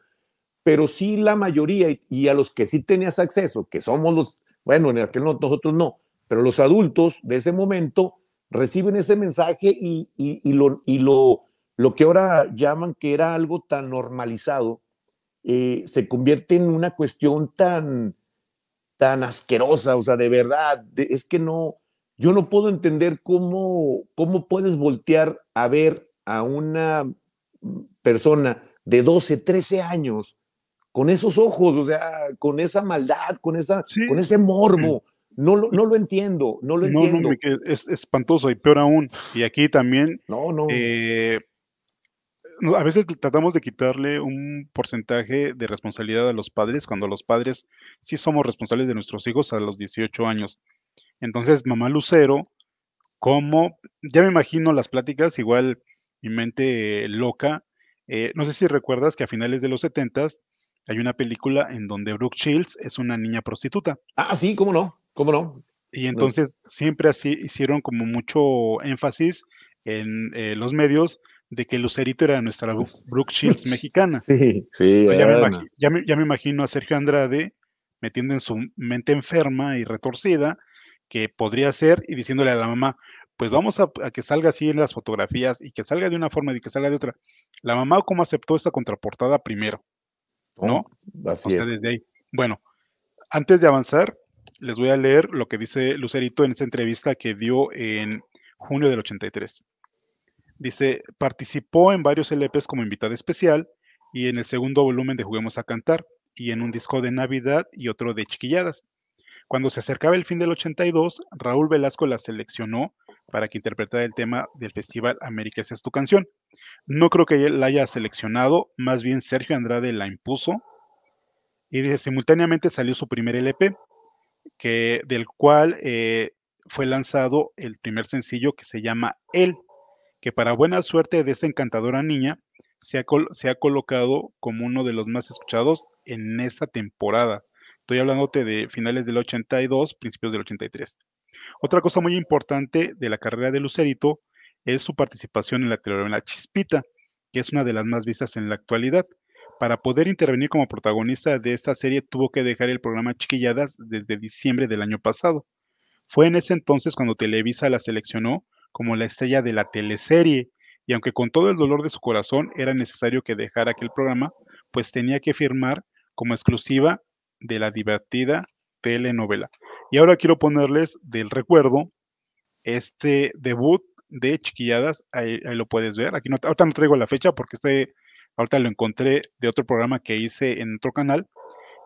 pero sí la mayoría y, a los que sí tenías acceso, que somos los, bueno, en aquel nosotros no, pero los adultos de ese momento reciben ese mensaje y, y, y lo, y lo lo que ahora llaman que era algo tan normalizado, eh, se convierte en una cuestión tan, tan asquerosa, o sea, de verdad, es que no, yo no puedo entender cómo, cómo puedes voltear a ver a una persona de 12, 13 años con esos ojos, o sea, con esa maldad, con, esa, con ese morbo. No lo, no lo entiendo, no lo no, entiendo. es espantoso y peor aún. Y aquí también no, no. Eh, a veces tratamos de quitarle un porcentaje de responsabilidad a los padres cuando los padres sí somos responsables de nuestros hijos a los 18 años. Entonces, mamá Lucero, como ya me imagino las pláticas, igual mi mente loca, eh, no sé si recuerdas que a finales de los 70 hay una película en donde Brooke Shields es una niña prostituta. Ah, sí, cómo no, cómo no. Y entonces siempre así hicieron como mucho énfasis en eh, los medios de que Lucerito era nuestra Brooke Shields mexicana. Sí, sí. Ya me, imagino, ya, me, imagino a Sergio Andrade metiendo en su mente enferma y retorcida que podría ser y diciéndole a la mamá, pues vamos a, que salga así en las fotografías y que salga de una forma y que salga de otra. La mamá cómo aceptó esta contraportada primero, oh, ¿no? así Bueno, antes de avanzar, les voy a leer lo que dice Lucerito en esa entrevista que dio en junio del 83. Dice, participó en varios LPs como invitada especial y en el segundo volumen de Juguemos a Cantar y en un disco de Navidad y otro de Chiquilladas. Cuando se acercaba el fin del 82, Raúl Velasco la seleccionó para que interpretara el tema del festival América es tu canción. No creo que él la haya seleccionado, más bien Sergio Andrade la impuso. Y dice, simultáneamente salió su primer LP, que, del cual eh, fue lanzado el primer sencillo que se llama El que para buena suerte de esta encantadora niña, se ha, se ha, colocado como uno de los más escuchados en esa temporada. Estoy hablándote de finales del 82, principios del 83. Otra cosa muy importante de la carrera de Lucerito es su participación en la telenovela Chispita, que es una de las más vistas en la actualidad. Para poder intervenir como protagonista de esta serie tuvo que dejar el programa Chiquilladas desde diciembre del año pasado. Fue en ese entonces cuando Televisa la seleccionó como la estrella de la teleserie, y aunque con todo el dolor de su corazón era necesario que dejara aquel programa, pues tenía que firmar como exclusiva de la divertida telenovela. Y ahora quiero ponerles del recuerdo este debut de Chiquilladas, ahí, lo puedes ver. Aquí no, ahorita no traigo la fecha porque este, ahorita lo encontré de otro programa que hice en otro canal.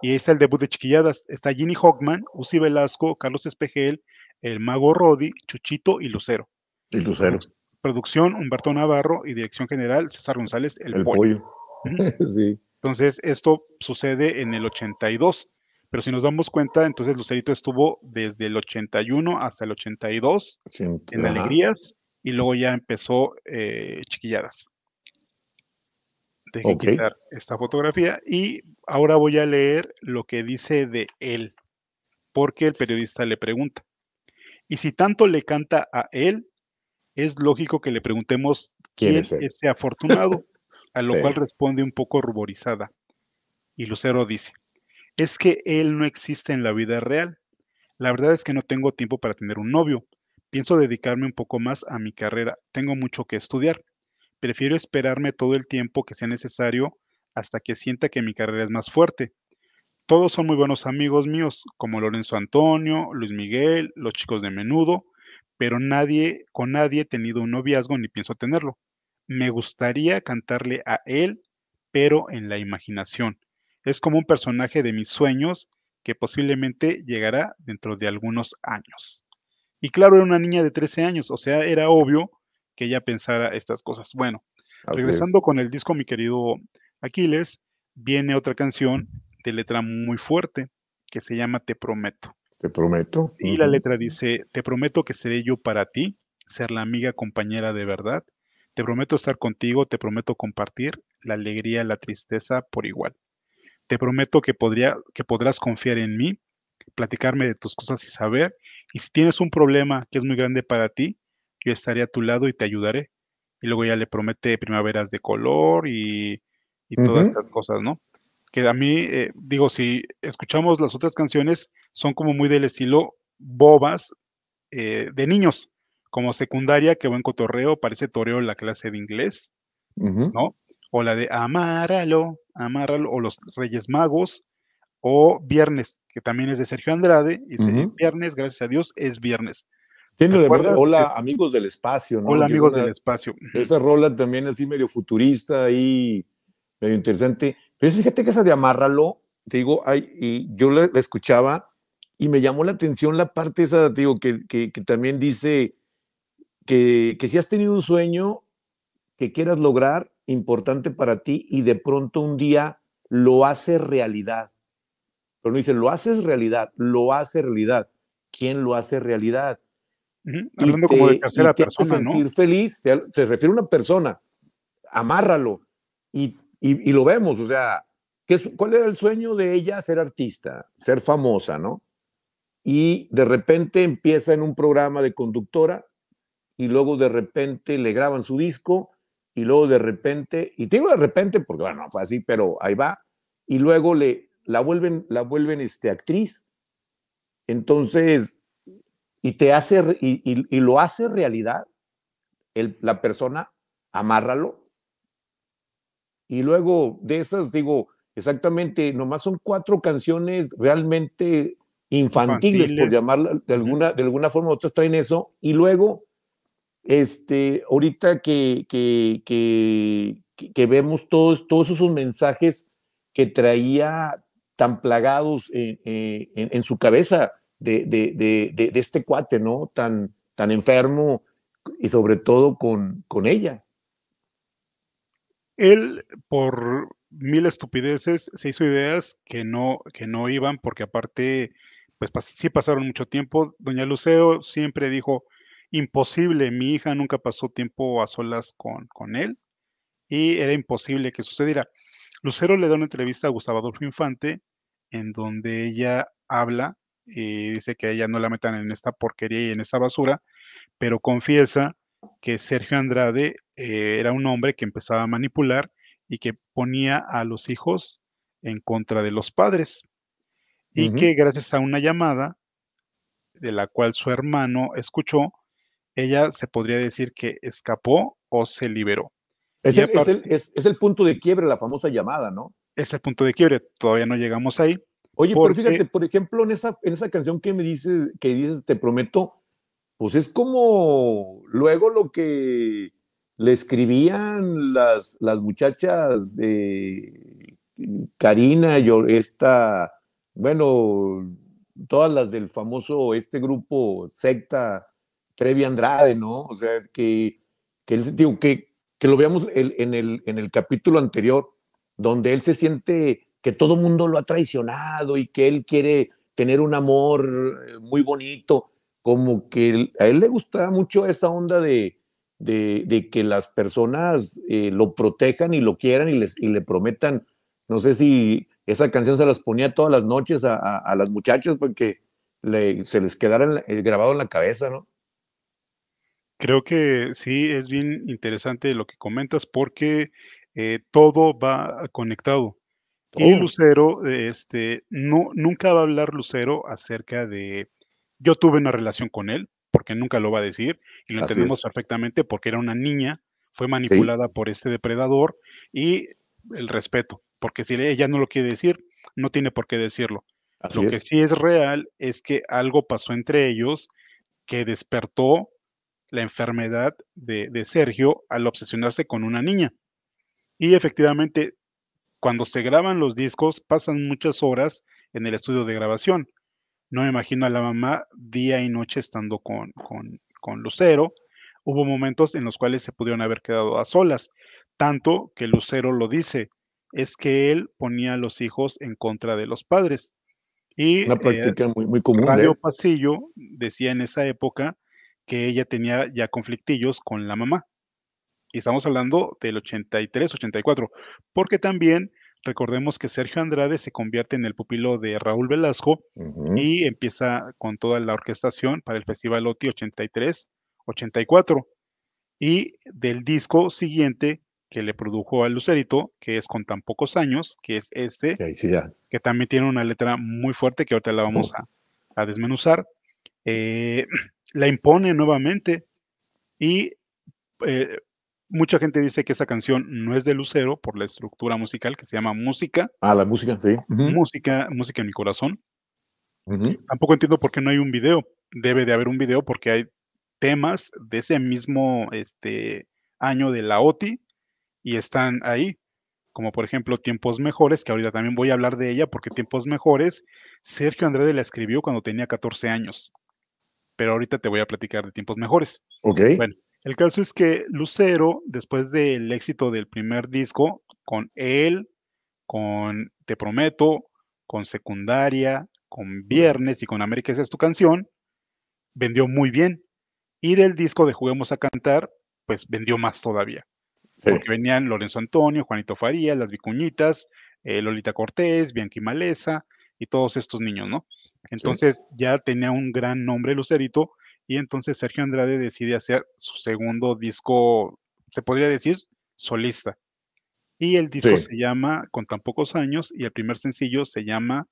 Y ahí está el debut de Chiquilladas. Está Ginny Hockman, Uzi Velasco, Carlos Espejel, el mago Rodi, Chuchito y Lucero. Lucero. Producción, Humberto Navarro y dirección general, César González, El, Pollo. Entonces, esto sucede en el 82, pero si nos damos cuenta, entonces Lucerito estuvo desde el 81 hasta el 82 en Alegrías y luego ya empezó eh, Chiquilladas. Dejen okay. quitar esta fotografía y ahora voy a leer lo que dice de él, porque el periodista le pregunta. Y si tanto le canta a él, es lógico que le preguntemos quién, es ese afortunado, a lo cual responde un poco ruborizada. Y Lucero dice, es que él no existe en la vida real. La verdad es que no tengo tiempo para tener un novio. Pienso dedicarme un poco más a mi carrera. Tengo mucho que estudiar. Prefiero esperarme todo el tiempo que sea necesario hasta que sienta que mi carrera es más fuerte. Todos son muy buenos amigos míos, como Lorenzo Antonio, Luis Miguel, los chicos de menudo, pero nadie, con nadie he tenido un noviazgo ni pienso tenerlo. Me gustaría cantarle a él, pero en la imaginación. Es como un personaje de mis sueños que posiblemente llegará dentro de algunos años. Y claro, era una niña de 13 años, o sea, era obvio que ella pensara estas cosas. Bueno, regresando con el disco, mi querido Aquiles, viene otra canción de letra muy fuerte que se llama Te Prometo. Te prometo. Y la letra dice, te prometo que seré yo para ti, ser la amiga compañera de verdad. Te prometo estar contigo, te prometo compartir la alegría, la tristeza por igual. Te prometo que, podría, que podrás confiar en mí, platicarme de tus cosas y saber. Y si tienes un problema que es muy grande para ti, yo estaré a tu lado y te ayudaré. Y luego ya le promete primaveras de color y, y todas estas cosas, ¿no? que a mí, eh, digo, si escuchamos las otras canciones, son como muy del estilo bobas eh, de niños, como secundaria, que buen cotorreo, parece toreo la clase de inglés, ¿no? O la de Amáralo, Amáralo, o los Reyes Magos, o Viernes, que también es de Sergio Andrade, y dice, Viernes, gracias a Dios, es Viernes. Tiene de verdad, hola amigos del espacio, ¿no? Hola amigos del espacio. Esa rola también así medio futurista y medio interesante. Pero fíjate que esa de amárralo, te digo, y yo la, escuchaba y me llamó la atención la parte esa, digo, que, también dice que, si has tenido un sueño que quieras lograr, importante para ti, y de pronto un día lo hace realidad. Pero no dice, lo haces realidad, lo hace realidad. ¿Quién lo hace realidad? como de sentir feliz, se refiere a una persona, amárralo y y, lo vemos, o sea, ¿qué, ¿cuál era el sueño de ella? Ser artista, ser famosa, ¿no? Y de repente empieza en un programa de conductora y luego de repente le graban su disco y luego de repente, y digo de repente porque bueno, fue así, pero ahí va, y luego le, la vuelven, la vuelven este, actriz. Entonces, y te hace, y, lo hace realidad, la persona, amárralo, y luego de esas digo, exactamente, nomás son cuatro canciones realmente infantiles, por llamarla de alguna, de alguna forma, otras traen eso, y luego, este, ahorita que, que, que, vemos todos, todos esos mensajes que traía tan plagados en, eh, su cabeza de, de, de, de, este cuate, ¿no? Tan, tan enfermo y sobre todo con, con ella. Él, por mil estupideces, se hizo ideas que no, que no iban, porque aparte, pues sí pasaron mucho tiempo. Doña Luceo siempre dijo, imposible, mi hija nunca pasó tiempo a solas con, con él, y era imposible que sucediera. Lucero le da una entrevista a Gustavo Adolfo Infante, en donde ella habla y eh, dice que a ella no la metan en esta porquería y en esta basura, pero confiesa que Sergio Andrade eh, era un hombre que empezaba a manipular y que ponía a los hijos en contra de los padres. Y que gracias a una llamada de la cual su hermano escuchó, ella se podría decir que escapó o se liberó. Es, el, punto de quiebre, la famosa llamada, ¿no? Es el punto de quiebre, todavía no llegamos ahí. Oye, pero fíjate, por ejemplo, en esa, en esa canción que me dices, que dices, te prometo, pues es como luego lo que le escribían las, muchachas de Karina, y esta, bueno, todas las del famoso, este grupo, secta, Trevi Andrade, ¿no? O sea, que, que, lo veamos en, el, en el capítulo anterior, donde él se siente que todo mundo lo ha traicionado y que él quiere tener un amor eh, muy bonito como que a él le gustaba mucho esa onda de, que las personas eh, lo protejan y lo quieran y, les, y le prometan. No sé si esa canción se las ponía todas las noches a, las muchachas porque se les quedara eh, grabado en la cabeza, ¿no? Creo que sí, es bien interesante lo que comentas porque eh, todo va conectado. Y Lucero, este, no, nunca va a hablar Lucero acerca de yo tuve una relación con él, porque nunca lo va a decir, y lo entendemos perfectamente porque era una niña, fue manipulada por este depredador y el respeto, porque si ella no lo quiere decir, no tiene por qué decirlo. lo que sí es real es que algo pasó entre ellos que despertó la enfermedad de Sergio al obsesionarse con una niña. Y efectivamente, cuando se graban los discos, pasan muchas horas en el estudio de grabación. No me imagino a la mamá día y noche estando con, Lucero. Hubo momentos en los cuales se pudieron haber quedado a solas, tanto que Lucero lo dice, es que él ponía a los hijos en contra de los padres. Y, Una eh, práctica muy, muy, común. Mario ¿eh? Pasillo decía en esa época que ella tenía ya conflictillos con la mamá. Y estamos hablando del 83, 84, porque también recordemos que Sergio Andrade se convierte en el pupilo de Raúl Velasco y empieza con toda la orquestación para el Festival OTI 83-84. Y del disco siguiente que le produjo a Lucerito, que es con tan pocos años, que es este, que también tiene una letra muy fuerte que ahorita la vamos a, desmenuzar, eh, la impone nuevamente y eh, Mucha gente dice que esa canción no es de Lucero por la estructura musical que se llama música. Ah, la música, sí. Música, música en mi corazón. Tampoco entiendo por qué no hay un video. Debe de haber un video porque hay temas de ese mismo este, año de la OTI y están ahí. Como por ejemplo Tiempos Mejores, que ahorita también voy a hablar de ella porque Tiempos Mejores, Sergio Andrade la escribió cuando tenía 14 años. Pero ahorita te voy a platicar de Tiempos Mejores. Ok. Bueno, el caso es que Lucero, después del éxito del primer disco, con él, con Te Prometo, con Secundaria, con Viernes y con América Esa es tu canción, vendió muy bien. Y del disco de Juguemos a Cantar, pues vendió más todavía. Porque venían Lorenzo Antonio, Juanito Faría, Las Vicuñitas, eh, Lolita Cortés, Bianchi Maleza y todos estos niños, ¿no? Entonces ya tenía un gran nombre Lucerito y entonces Sergio Andrade decide hacer su segundo disco, se podría decir, solista. Y el disco se llama Con tan pocos años y el primer sencillo se llama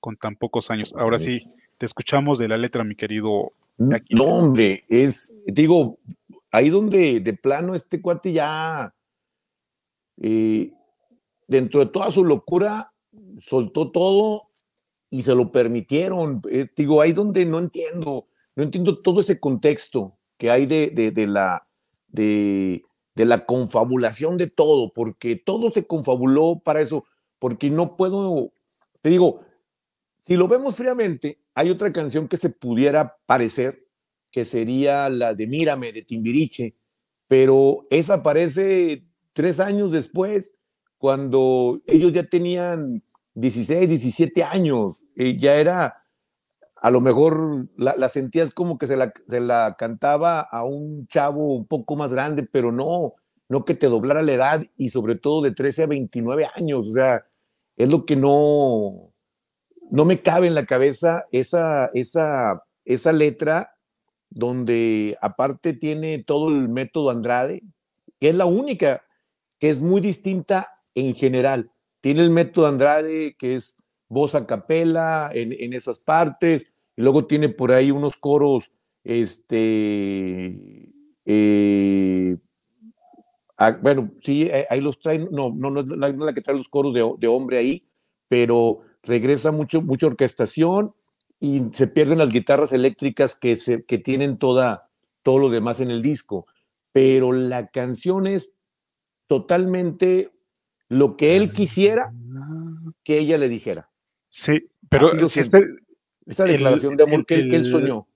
Con tan pocos años. Ahora sí, te escuchamos de la letra, mi querido. Mm, no, hombre, es, digo, ahí donde de plano este cuate ya, eh, dentro de toda su locura, soltó todo y se lo permitieron. Eh, digo, ahí donde no entiendo no entiendo todo ese contexto que hay de, la, de, la confabulación de todo, porque todo se confabuló para eso, porque no puedo, te digo, si lo vemos fríamente, hay otra canción que se pudiera parecer, que sería la de Mírame, de Timbiriche, pero esa aparece tres años después, cuando ellos ya tenían 16, 17 años, eh, ya era a lo mejor la, sentías como que se la, cantaba a un chavo un poco más grande, pero no, no que te doblara la edad y sobre todo de 13 a 29 años. O sea, es lo que no, no me cabe en la cabeza esa, esa, esa letra donde aparte tiene todo el método Andrade, que es la única que es muy distinta en general. Tiene el método Andrade, que es voz a capela en, en esas partes, Luego tiene por ahí unos coros, este, eh, ah, bueno, sí, eh, ahí los trae, no, no, no es la, que trae los coros de, de, hombre ahí, pero regresa mucho, mucha orquestación y se pierden las guitarras eléctricas que, se, que tienen toda, todo lo demás en el disco. Pero la canción es totalmente lo que él quisiera ah. que ella le dijera. Sí, pero esa declaración de amor que, él, soñó.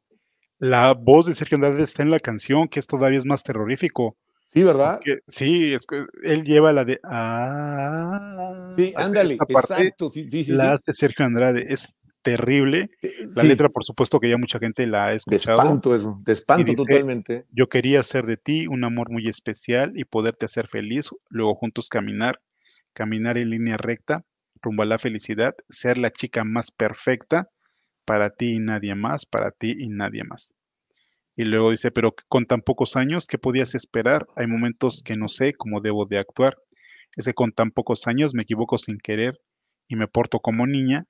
La voz de Sergio Andrade está en la canción, que es todavía es más terrorífico. Sí, ¿verdad? sí, es que él lleva la de. Ah, sí, ándale, exacto. la hace Sergio Andrade. Es terrible. Eh, la letra, por supuesto, que ya mucha gente la ha escuchado. De espanto, eso, de espanto totalmente. Yo quería hacer de ti un amor muy especial y poderte hacer feliz, luego juntos caminar, caminar en línea recta, rumbo a la felicidad, ser la chica más perfecta para ti y nadie más, para ti y nadie más. Y luego dice, pero con tan pocos años, ¿qué podías esperar? Hay momentos que no sé cómo debo de actuar. Ese con tan pocos años me equivoco sin querer y me porto como niña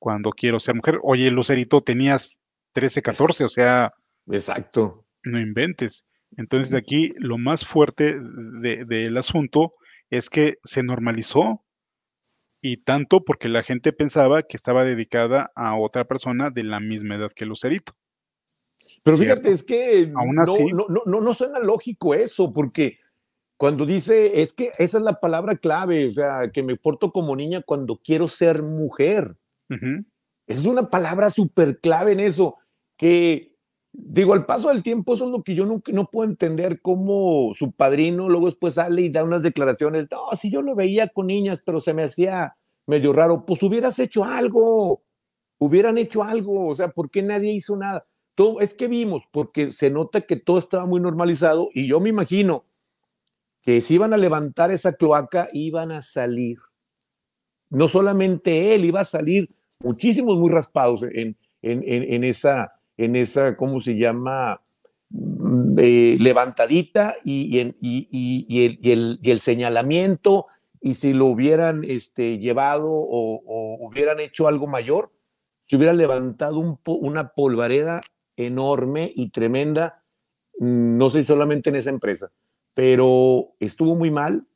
cuando quiero ser mujer. Oye, Lucerito, tenías 13, 14, o sea... Exacto. No inventes. Entonces aquí lo más fuerte del asunto es que se normalizó y tanto porque la gente pensaba que estaba dedicada a otra persona de la misma edad que Lucerito. Pero fíjate, es que no, no, no, suena lógico eso, porque cuando dice, es que esa es la palabra clave, o sea, que me porto como niña cuando quiero ser mujer. Es una palabra súper clave en eso, que Digo, al paso del tiempo, eso es lo que yo no, no puedo entender, cómo su padrino luego después sale y da unas declaraciones. No, si yo lo veía con niñas, pero se me hacía medio raro. Pues hubieras hecho algo, hubieran hecho algo. O sea, ¿por qué nadie hizo nada? Todo, es que vimos, porque se nota que todo estaba muy normalizado y yo me imagino que si iban a levantar esa cloaca, iban a salir. No solamente él, iba a salir muchísimos muy raspados en, en, en esa en esa, ¿cómo se llama? levantadita y, el, señalamiento, y si lo hubieran este, llevado o, hubieran hecho algo mayor, se hubiera levantado una polvareda enorme y tremenda, mm, no sé solamente en esa empresa, pero estuvo muy mal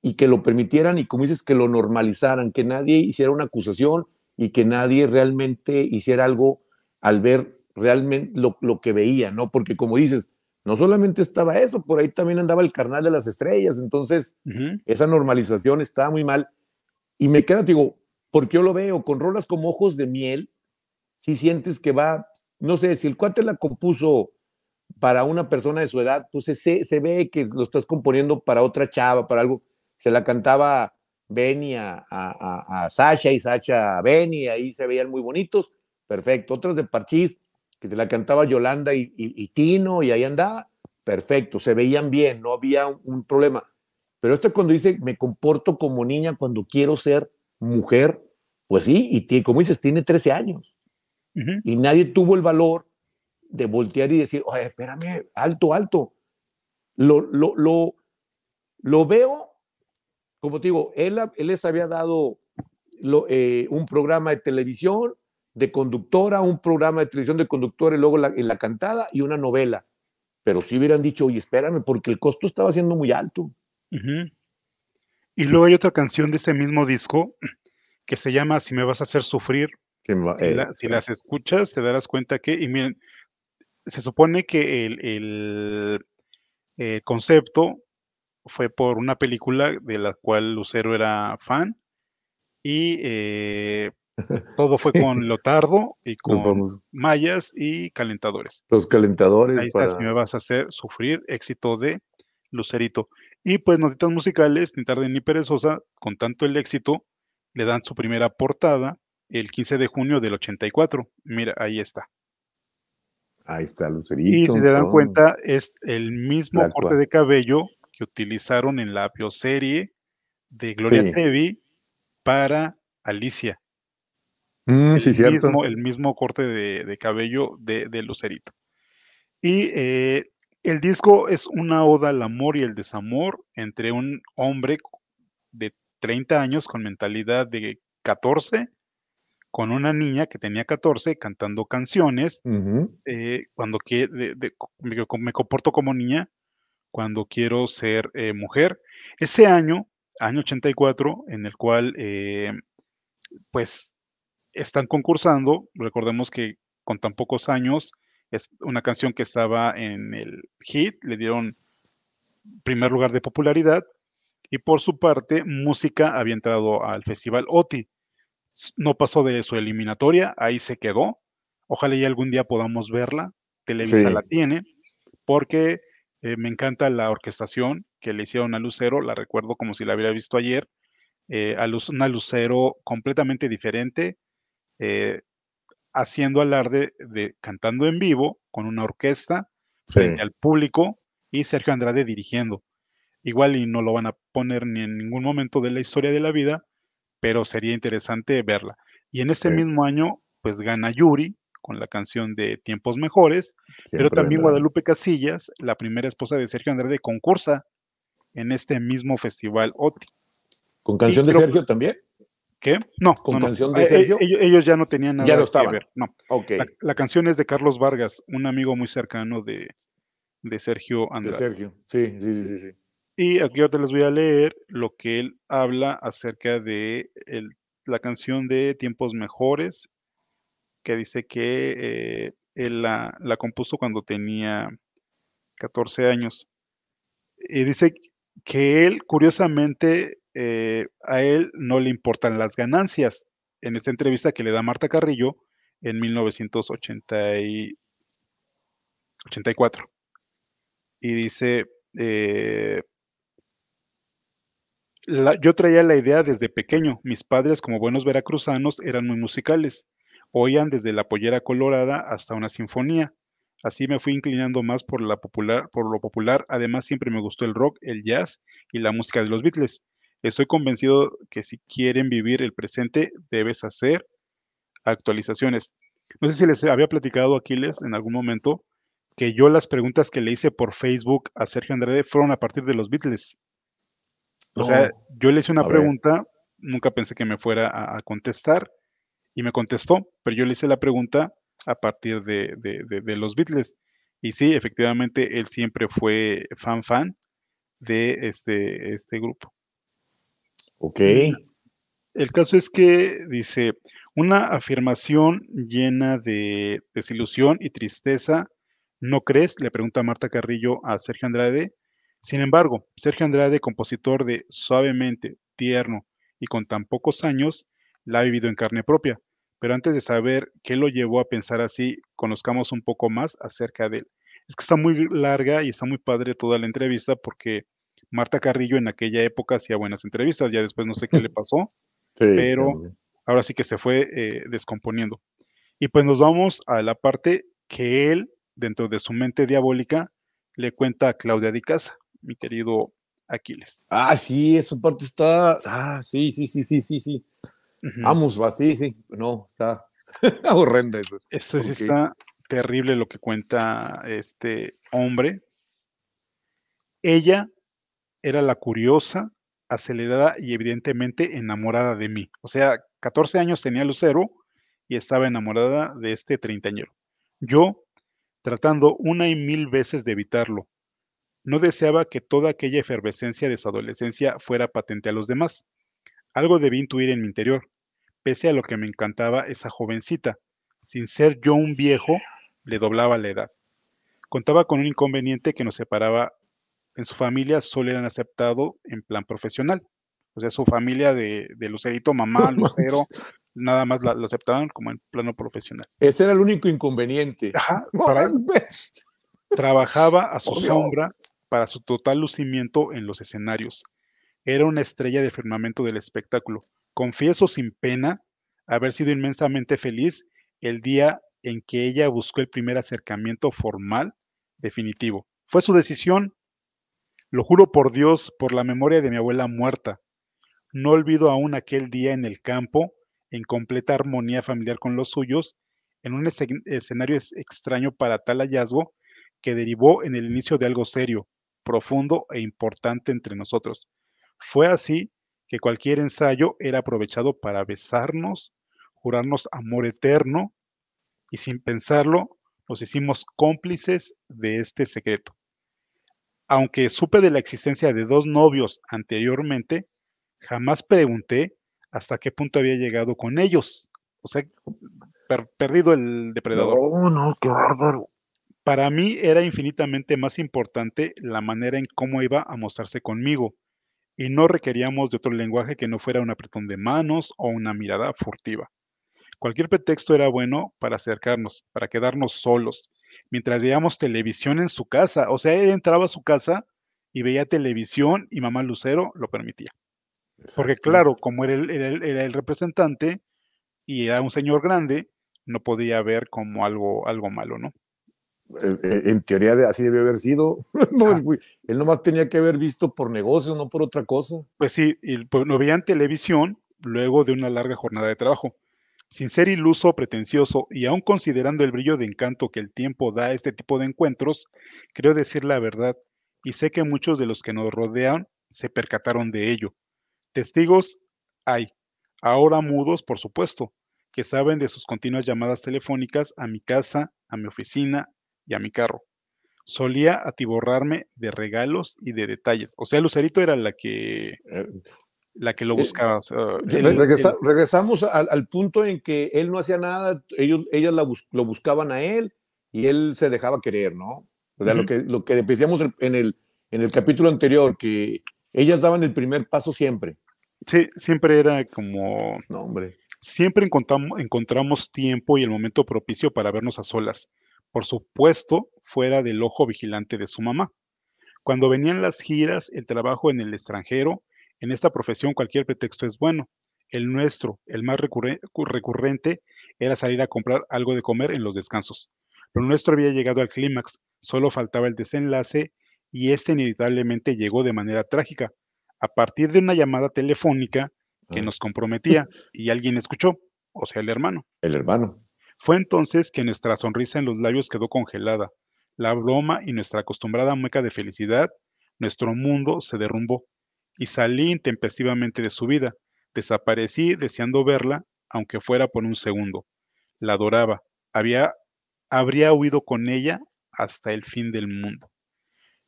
y que lo permitieran y como dices, que lo normalizaran, que nadie hiciera una acusación y que nadie realmente hiciera algo al ver realmente lo, que veía, ¿no? Porque como dices, no solamente estaba eso, por ahí también andaba el carnal de las estrellas, entonces esa normalización estaba muy mal. Y me queda, digo, porque yo lo veo, con rolas como ojos de miel, si sientes que va, no sé, si el cuate la compuso para una persona de su edad, pues se, ve que lo estás componiendo para otra chava, para algo. Se la cantaba Benny a, a, a, a Sasha y Sasha a Benny, ahí se veían muy bonitos perfecto. Otras de parchís, que te la cantaba Yolanda y, Tino, y ahí andaba, perfecto, se veían bien, no había un, problema. Pero esto cuando dice, me comporto como niña cuando quiero ser mujer, pues sí, y como dices, tiene 13 años. Y nadie tuvo el valor de voltear y decir, oye, espérame, alto, alto. Lo, lo, veo, como te digo, él, les había dado eh, un programa de televisión, de conductora, un programa de televisión de conductora y luego la, cantada y una novela. Pero si hubieran dicho, oye, espérame, porque el costo estaba siendo muy alto. Y luego hay otra canción de ese mismo disco que se llama Si me vas a hacer sufrir. si, las escuchas, te darás cuenta que, y miren, se supone que el, el, eh, concepto fue por una película de la cual Lucero era fan y eh, todo fue con Lotardo y con mallas y calentadores. Los calentadores. Ahí estás, me vas a hacer sufrir éxito de Lucerito. Y pues notitas musicales, ni tarde ni perezosa, con tanto el éxito, le dan su primera portada el 15 de junio del 84. Mira, ahí está. Ahí está Lucerito. Y si se dan cuenta, es el mismo corte de cabello que utilizaron en la bioserie de Gloria sí. para Alicia. Mm, el, Mismo, el mismo corte de, cabello de, Lucerito. Y eh, el disco es una oda al amor y el desamor entre un hombre de 30 años con mentalidad de 14 con una niña que tenía 14 cantando canciones, eh, cuando que, me, comporto como niña, cuando quiero ser eh, mujer. Ese año, año 84, en el cual pues están concursando, recordemos que con tan pocos años, es una canción que estaba en el hit, le dieron primer lugar de popularidad, y por su parte, música había entrado al Festival OTI. No pasó de su eliminatoria, ahí se quedó. Ojalá y algún día podamos verla. Televisa la tiene, porque eh, me encanta la orquestación que le hicieron a Lucero, la recuerdo como si la hubiera visto ayer. Eh, a una Lucero completamente diferente, eh, haciendo alarde de cantando en vivo con una orquesta frente al público y Sergio Andrade dirigiendo. Igual y no lo van a poner ni en ningún momento de la historia de la vida, pero sería interesante verla. Y en este mismo año, pues gana Yuri con la canción de Tiempos Mejores, pero también Guadalupe Casillas, la primera esposa de Sergio Andrade, concursa en este mismo festival ¿Con canción de Sergio también? ¿Qué? No. Con canción de eh, eh, Sergio. Ellos, ya no tenían nada ya que ver. No. La, canción es de Carlos Vargas, un amigo muy cercano de, de Sergio Andrés. De Sergio, sí, sí, sí, sí. Y aquí ahorita les voy a leer lo que él habla acerca de la canción de Tiempos Mejores, que dice que eh, él la, la compuso cuando tenía 14 años. Y dice que él, curiosamente, eh, a él no le importan las ganancias. En esta entrevista que le da Marta Carrillo en 1984. Y dice, eh, yo traía la idea desde pequeño. Mis padres, como buenos veracruzanos, eran muy musicales. Oían desde la pollera colorada hasta una sinfonía. Así me fui inclinando más por, por lo popular. Además, siempre me gustó el rock, el jazz y la música de los Beatles. Estoy convencido que si quieren vivir el presente, debes hacer actualizaciones. No sé si les había platicado Aquiles en algún momento que yo las preguntas que le hice por Facebook a Sergio Andrade fueron a partir de los Beatles. O sea, oh, yo le hice una pregunta, nunca pensé que me fuera a, contestar y me contestó, pero yo le hice la pregunta a partir de, los Beatles. Y sí, efectivamente, él siempre fue fan fan de este, este grupo. Ok. Eh, el caso es que dice, una afirmación llena de desilusión y tristeza, ¿no crees? Le pregunta Marta Carrillo a Sergio Andrade. Sin embargo, Sergio Andrade, compositor de Suavemente, Tierno y con tan pocos años, la ha vivido en carne propia. Pero antes de saber qué lo llevó a pensar así, conozcamos un poco más acerca de él. Es que está muy larga y está muy padre toda la entrevista porque Marta Carrillo en aquella época hacía buenas entrevistas, ya después no sé qué le pasó, pero ahora sí que se fue eh, descomponiendo. Y pues nos vamos a la parte que él, dentro de su mente diabólica, le cuenta a Claudia de Casa, mi querido Aquiles. Ah, sí, esa parte está. Ah, sí, sí, sí, sí, sí, sí. Vamos, va, sí, sí. No, está horrenda eso. Eso sí está terrible lo que cuenta este hombre. Ella era la curiosa, acelerada y evidentemente enamorada de mí. O sea, 14 años tenía Lucero y estaba enamorada de este treintañero. Yo, tratando una y mil veces de evitarlo, no deseaba que toda aquella efervescencia de su adolescencia fuera patente a los demás. Algo debí intuir en mi interior, pese a lo que me encantaba esa jovencita. Sin ser yo un viejo, le doblaba la edad. Contaba con un inconveniente que nos separaba en su familia solo eran aceptado en plan profesional. O sea, su familia de, de Lucerito, mamá, Lucero, nada más lo aceptaron como en plano profesional. Ese era el único inconveniente. trabajaba a su sombra para su total lucimiento en los escenarios. Era una estrella de firmamento del espectáculo. Confieso sin pena haber sido inmensamente feliz el día en que ella buscó el primer acercamiento formal definitivo. Fue su decisión, lo juro por Dios, por la memoria de mi abuela muerta. No olvido aún aquel día en el campo, en completa armonía familiar con los suyos, en un escenario extraño para tal hallazgo que derivó en el inicio de algo serio, profundo e importante entre nosotros. Fue así que cualquier ensayo era aprovechado para besarnos, jurarnos amor eterno, y sin pensarlo nos hicimos cómplices de este secreto aunque supe de la existencia de dos novios anteriormente, jamás pregunté hasta qué punto había llegado con ellos. O sea, perdido el depredador. Para mí era infinitamente más importante la manera en cómo iba a mostrarse conmigo, y no requeríamos de otro lenguaje que no fuera un apretón de manos o una mirada furtiva. Cualquier pretexto era bueno para acercarnos, para quedarnos solos, mientras veíamos televisión en su casa. O sea, él entraba a su casa y veía televisión y mamá Lucero lo permitía. Porque claro, como era el, representante y era un señor grande, no podía ver como algo, algo malo, ¿no? En, teoría así debió haber sido. él, nomás tenía que haber visto por negocio, no por otra cosa. Pues sí, y, pues, veían televisión luego de una larga jornada de trabajo. Sin ser iluso o pretencioso, y aún considerando el brillo de encanto que el tiempo da a este tipo de encuentros, creo decir la verdad, y sé que muchos de los que nos rodean se percataron de ello. Testigos hay, ahora mudos, por supuesto, que saben de sus continuas llamadas telefónicas a mi casa, a mi oficina y a mi carro. Solía atiborrarme de regalos y de detalles. O sea, Lucerito era la que... Eh, la que lo eh, buscaba. Eh, regresamos al, punto en que él no hacía nada, ellos, ellas lo buscaban a él y él se dejaba querer, ¿no? O lo, que, lo que decíamos en el, en el capítulo anterior, que ellas daban el primer paso siempre. Sí, siempre era como... No, hombre. Siempre encontramos, encontramos tiempo y el momento propicio para vernos a solas. Por supuesto, fuera del ojo vigilante de su mamá. Cuando venían las giras, el trabajo en el extranjero, en esta profesión cualquier pretexto es bueno. El nuestro, el más recurrente, era salir a comprar algo de comer en los descansos. Lo nuestro había llegado al clímax, solo faltaba el desenlace y este inevitablemente llegó de manera trágica, a partir de una llamada telefónica que ah. nos comprometía y alguien escuchó, o sea, el hermano. El hermano. Fue entonces que nuestra sonrisa en los labios quedó congelada, la broma y nuestra acostumbrada mueca de felicidad, nuestro mundo se derrumbó y salí intempestivamente de su vida. Desaparecí deseando verla, aunque fuera por un segundo. La adoraba. Había, habría huido con ella hasta el fin del mundo.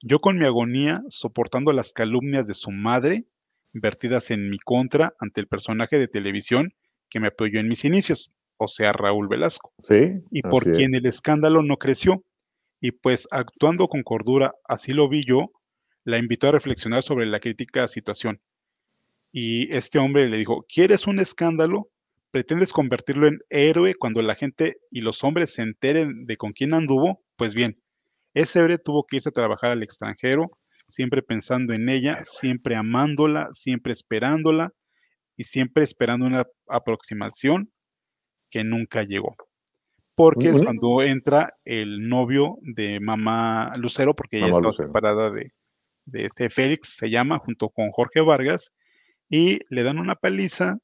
Yo con mi agonía, soportando las calumnias de su madre, vertidas en mi contra ante el personaje de televisión que me apoyó en mis inicios, o sea, Raúl Velasco. Sí. Y por quien el escándalo no creció. Y pues actuando con cordura, así lo vi yo, la invitó a reflexionar sobre la crítica situación. Y este hombre le dijo, ¿quieres un escándalo? ¿Pretendes convertirlo en héroe cuando la gente y los hombres se enteren de con quién anduvo? Pues bien, ese héroe tuvo que irse a trabajar al extranjero, siempre pensando en ella, siempre amándola, siempre esperándola y siempre esperando una aproximación que nunca llegó. Porque es cuando entra el novio de mamá Lucero, porque ella está separada de, de este Félix, se llama, junto con Jorge Vargas, y le dan una paliza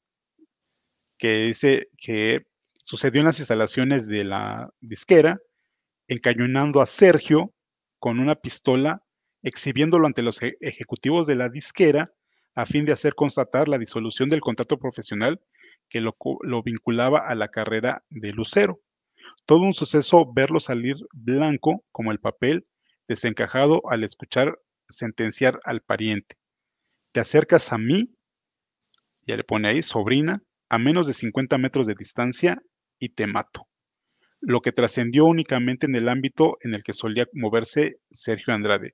que dice que sucedió en las instalaciones de la disquera, encañonando a Sergio con una pistola, exhibiéndolo ante los e-, ejecutivos de la disquera a fin de hacer constatar la disolución del contrato profesional que lo, lo vinculaba a la carrera de Lucero. Todo un suceso verlo salir blanco como el papel, desencajado al escuchar sentenciar al pariente. Te acercas a mí, ya le pone ahí, sobrina, a menos de 50 metros de distancia y te mato. Lo que trascendió únicamente en el ámbito en el que solía moverse Sergio Andrade,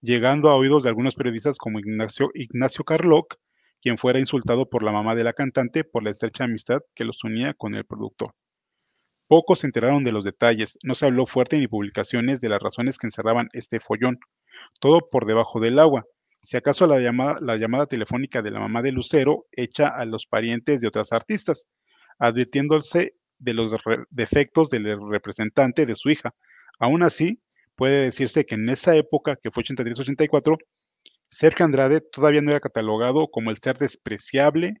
llegando a oídos de algunos periodistas como Ignacio, Ignacio Carloc, quien fuera insultado por la mamá de la cantante por la estrecha amistad que los unía con el productor. Pocos se enteraron de los detalles, no se habló fuerte ni publicaciones de las razones que encerraban este follón, todo por debajo del agua. Si acaso la llamada, telefónica de la mamá de Lucero hecha a los parientes de otras artistas, advirtiéndose de los defectos del representante de su hija. Aún así, puede decirse que en esa época, que fue 83-84, Sergio Andrade todavía no era catalogado como el ser despreciable,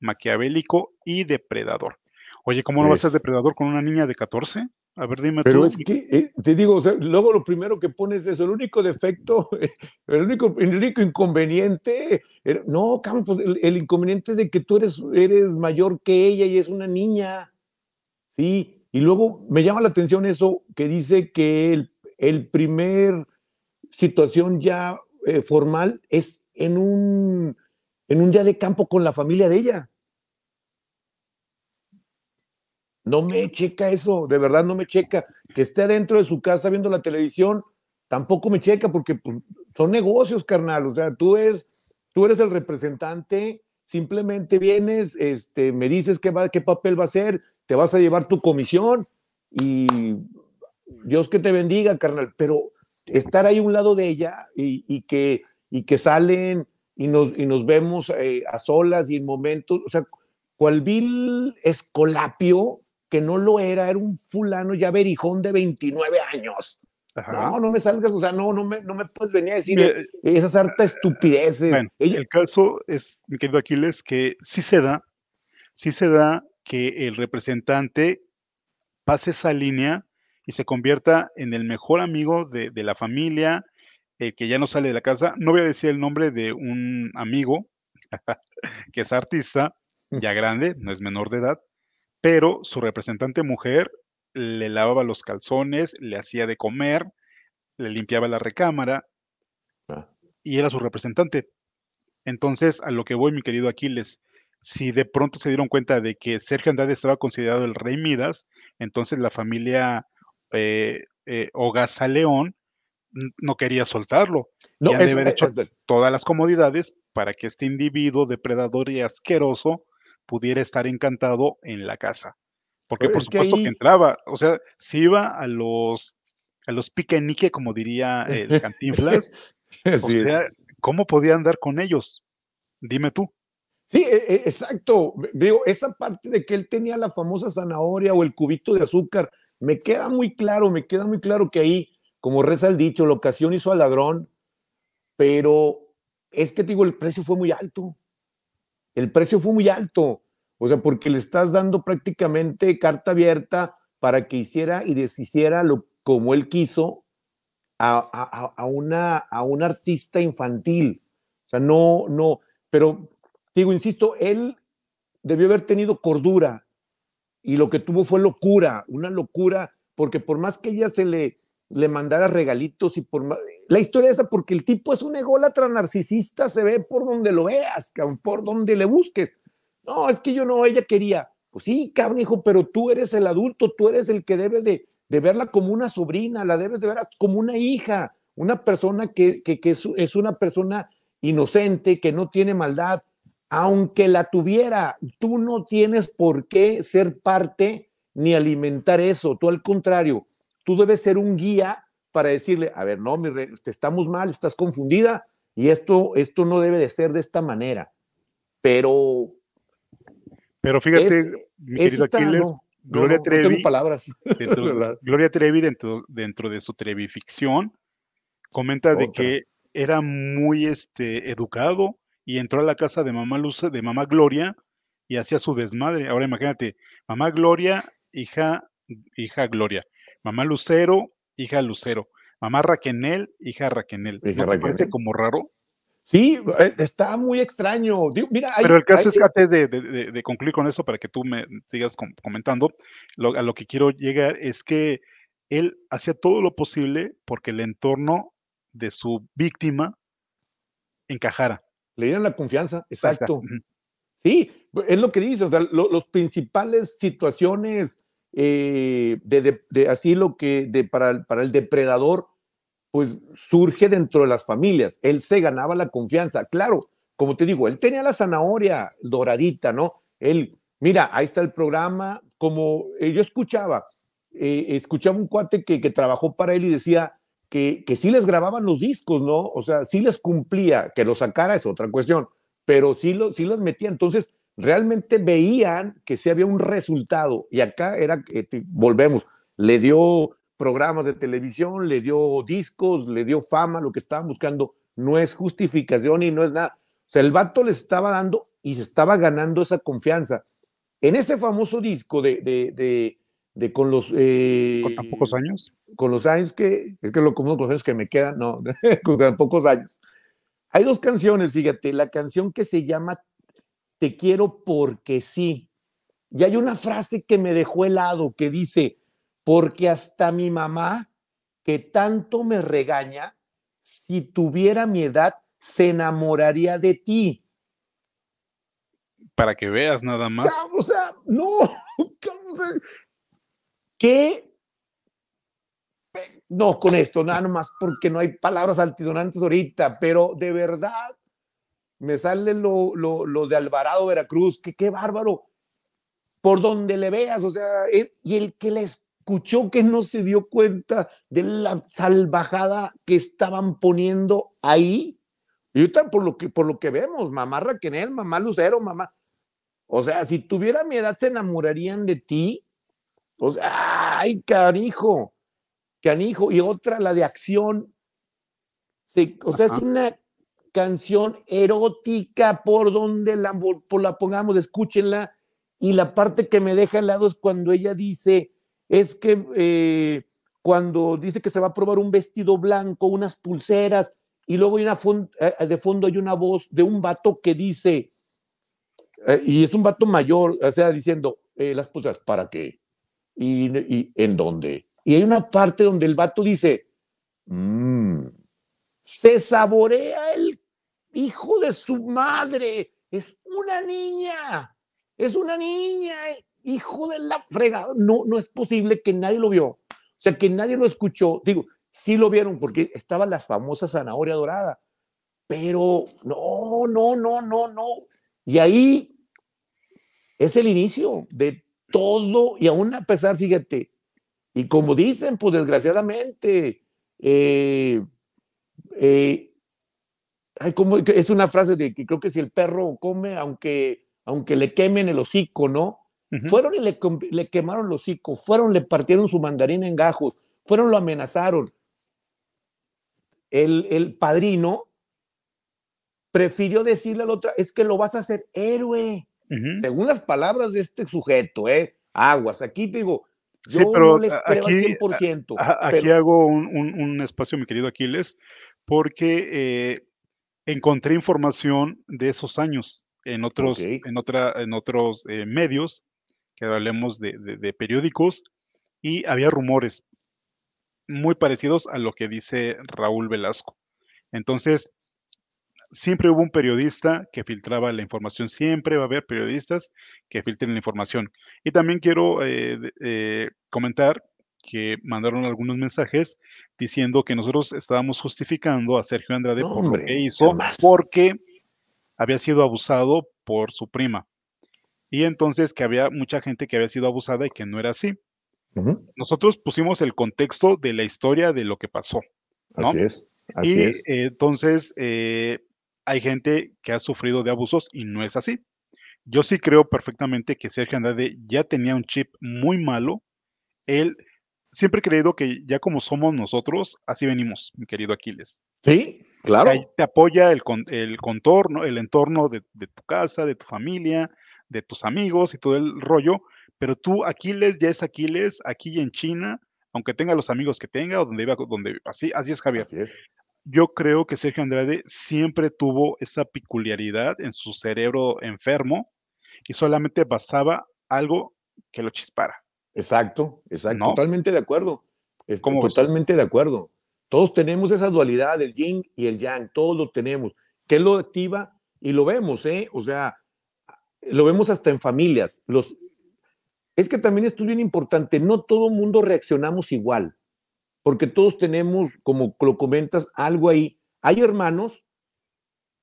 maquiavélico y depredador. Oye, ¿cómo no vas a ser depredador con una niña de 14? Pero es que, eh, te digo, luego lo primero que pones es el único defecto, el único, único inconveniente. no, pues, el, inconveniente es de que tú eres, eres mayor que ella y es una niña. Sí, y luego me llama la atención eso que dice que el, primer situación ya eh, formal es en un, en un día de campo con la familia de ella. No me checa eso, de verdad no me checa. Que esté dentro de su casa viendo la televisión, tampoco me checa porque pues, son negocios, carnal. O sea, tú eres, tú eres el representante, simplemente vienes, este, me dices qué, va, qué papel va a ser, te vas a llevar tu comisión y Dios que te bendiga, carnal. Pero estar ahí un lado de ella y, que, y que salen y nos, y nos vemos eh, a solas y en momentos, o sea, cual vil escolapio que no lo era, era un fulano ya verijón de 29 años. No, no me salgas, o sea, no, no me, puedes venir a decir esas harta estupideces. El caso es, mi querido Aquiles, que sí se da, sí se da que el representante pase esa línea y se convierta en el mejor amigo de, la familia, eh, que ya no sale de la casa. No voy a decir el nombre de un amigo que es artista, ya grande, no es menor de edad, pero su representante mujer le lavaba los calzones, le hacía de comer, le limpiaba la recámara ah. y era su representante. Entonces, a lo que voy, mi querido Aquiles, si de pronto se dieron cuenta de que Sergio Andrade estaba considerado el rey Midas, entonces la familia eh, eh León no quería soltarlo. Ya y de haber eh, hecho todas las comodidades para que este individuo depredador y asqueroso pudiera estar encantado en la casa. Porque pues por supuesto que, entraba, o sea, si iba a los, a los como diría el Cantinflas. ¿Cómo podía andar con ellos? Dime tú. Sí, e, e, exacto. Digo, esa parte de que él tenía la famosa zanahoria o el cubito de azúcar, me queda muy claro, me queda muy claro que ahí, como reza el dicho, la ocasión hizo al ladrón, pero es que digo, el precio fue muy alto el precio fue muy alto. O sea, porque le estás dando prácticamente carta abierta para que hiciera y deshiciera lo, como él quiso a, a una, a un artista infantil. O sea, no, no, pero digo, insisto, él debió haber tenido cordura y lo que tuvo fue locura, una locura, porque por más que ella se le, le mandara regalitos y por más, la historia esa, porque el tipo es un ególatra narcisista, se ve por donde lo veas, por donde le busques. No, es que yo no, ella quería. Pues sí, cabrón, hijo, pero tú eres el adulto, tú eres el que debes de, verla como una sobrina, la debes de ver como una hija, una persona que, es una persona inocente, que no tiene maldad, aunque la tuviera, tú no tienes por qué ser parte ni alimentar eso, tú al contrario, tú debes ser un guía para decirle, a ver, no, mi estamos mal, estás confundida y esto, esto no debe de ser de esta manera. Pero... Pero fíjate, mi querido Aquiles, Gloria Trevi... palabras. Gloria Trevi dentro, de su Trevificción comenta de que era muy este, educado y entró a la casa de mamá Luz, de mamá Gloria y hacía su desmadre. Ahora imagínate, mamá Gloria, hija, hija Gloria, mamá Lucero, hija Lucero. Mamá Raquenel, hija Raquenel. Hija Parece como raro? Sí, e, está muy extraño. mira, Pero el caso es que antes de, concluir con eso, para que tú me sigas comentando, lo, a lo que quiero llegar es que él hacía todo lo posible porque el entorno de su víctima encajara. Le dieron la confianza, exacto. Sí, es lo que dices, los principales situaciones eh, de, así lo que de, para, el, para el depredador, pues surge dentro de las familias. Él se ganaba la confianza. Claro, como te digo, él tenía la zanahoria doradita, ¿no? Él, mira, ahí está el programa, como yo escuchaba, eh, escuchaba un cuate que, que, trabajó para él y decía que, que sí les grababan los discos, ¿no? O sea, sí les cumplía, que lo sacara es otra cuestión, pero sí, lo, sí los metía. Entonces, realmente veían que se había un resultado. Y acá era, volvemos, le dio programas de televisión, le dio discos, le dio fama, lo que estaban buscando. No es justificación y no es nada. O sea, el vato les estaba dando y se estaba ganando esa confianza. En ese famoso disco de, con los... Eh, ¿Con tan pocos años? Con los años que... Es que lo común con los años que me quedan, no, con tan pocos años. Hay dos canciones, fíjate, la canción que se llama te quiero porque sí. Y hay una frase que me dejó helado que dice, porque hasta mi mamá, que tanto me regaña, si tuviera mi edad, se enamoraría de ti. Para que veas nada más. O sea, no. ¿Qué? No, con esto, nada más porque no hay palabras altisonantes ahorita, pero de verdad me sale lo, de Alvarado Veracruz, que qué bárbaro, por donde le veas, o sea, e, y el que le escuchó que no se dio cuenta de la salvajada que estaban poniendo ahí, y ahorita por lo que, por lo que vemos, mamá Raquenel, mamá Lucero, mamá, o sea, si tuviera mi edad se enamorarían de ti, o sea, ay, canijo, canijo, y otra, la de acción, o sea, es una canción erótica, por donde la, por la pongamos, escúchenla. Y la parte que me deja al lado es cuando ella dice, es que eh, cuando dice que se va a probar un vestido blanco, unas pulseras, y luego hay eh, de fondo hay una voz de un vato que dice, eh, y es un vato mayor, o sea, diciendo, las pulseras, ¿para qué? ¿Y, en dónde? Y hay una parte donde el vato dice, mm, se saborea el hijo de su madre, es una niña, es una niña, hijo de la fregada. No, no es posible que nadie lo vio, o sea, que nadie lo escuchó. Digo, sí lo vieron porque estaba la famosa zanahoria dorada, pero no, no, no, no, no. Y ahí es el inicio de todo y aún a pesar, fíjate, y como dicen, pues desgraciadamente, eh, eh es una frase de que creo que si el perro come, aunque, aunque le quemen el hocico, ¿no? Fueron y le, quemaron el hocico, fueron, le partieron su mandarina en gajos, fueron, lo amenazaron. El, el padrino prefirió decirle al otro, es que lo vas a hacer héroe, según las palabras de este sujeto, ¿eh? Aguas, aquí te digo, yo no les creo al 100%. aquí hago un, espacio, mi querido Aquiles, porque eh, encontré información de esos años en otros, en otra, en otros eh, medios, que hablemos de, periódicos, y había rumores muy parecidos a lo que dice Raúl Velasco. Entonces, siempre hubo un periodista que filtraba la información, siempre va a haber periodistas que filtren la información. Y también quiero eh, eh, comentar que mandaron algunos mensajes diciendo que nosotros estábamos justificando a Sergio Andrade por lo que hizo, porque había sido abusado por su prima. Y entonces que había mucha gente que había sido abusada y que no era así. Nosotros pusimos el contexto de la historia de lo que pasó. Así es. Así y entonces eh, hay gente que ha sufrido de abusos y no es así. Yo sí creo perfectamente que Sergio Andrade ya tenía un chip muy malo. Él siempre he creído que ya como somos nosotros, así venimos, mi querido Aquiles. Sí, claro. Ahí te apoya el, el contorno, el entorno de, tu casa, de tu familia, de tus amigos y todo el rollo, pero tú, Aquiles, ya es Aquiles, aquí en China, aunque tenga los amigos que tenga o donde iba donde así, así es Javier. Yo creo que Sergio Andrade siempre tuvo esa peculiaridad en su cerebro enfermo y solamente basaba algo que lo chispara. Exacto, exacto. Totalmente de acuerdo. Es, totalmente de acuerdo. Todos tenemos esa dualidad del yin y el yang, todos lo tenemos. que lo activa? Y lo vemos, ¿eh? O sea, lo vemos hasta en familias. Los, es que también esto es bien importante, no todo mundo reaccionamos igual, porque todos tenemos, como lo comentas, algo ahí. Hay hermanos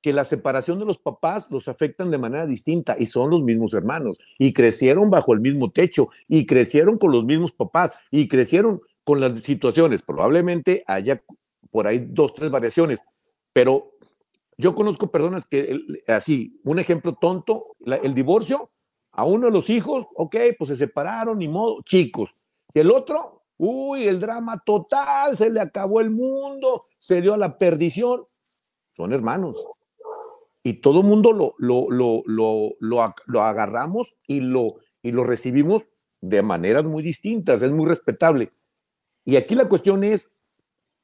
que la separación de los papás los afectan de manera distinta y son los mismos hermanos y crecieron bajo el mismo techo y crecieron con los mismos papás y crecieron con las situaciones. Probablemente haya por ahí dos, tres variaciones, pero yo conozco personas que, así, un ejemplo tonto, el divorcio, a uno de los hijos, ok, pues se separaron, y modo, chicos. Y el otro, uy, el drama total, se le acabó el mundo, se dio a la perdición. Son hermanos, y todo el mundo lo, lo, lo, agarramos y lo, y lo recibimos de maneras muy distintas, es muy respetable. Y aquí la cuestión es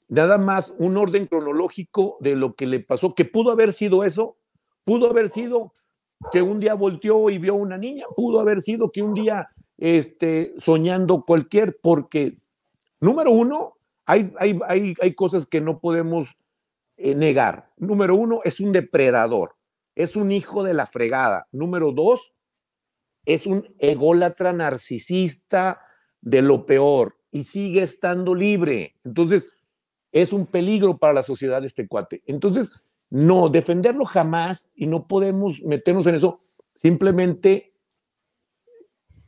nada más un orden cronológico de lo que le pasó, que pudo haber sido eso, pudo haber sido que un día volteó y vio una niña, pudo haber sido que un día este, soñando cualquier, porque número uno, hay, hay, hay cosas que no podemos eh, negar. Número uno, es un depredador, es un hijo de la fregada. Número dos, es un ególatra narcisista de lo peor y sigue estando libre. Entonces, es un peligro para la sociedad este cuate. Entonces, no, defenderlo jamás y no podemos meternos en eso. Simplemente,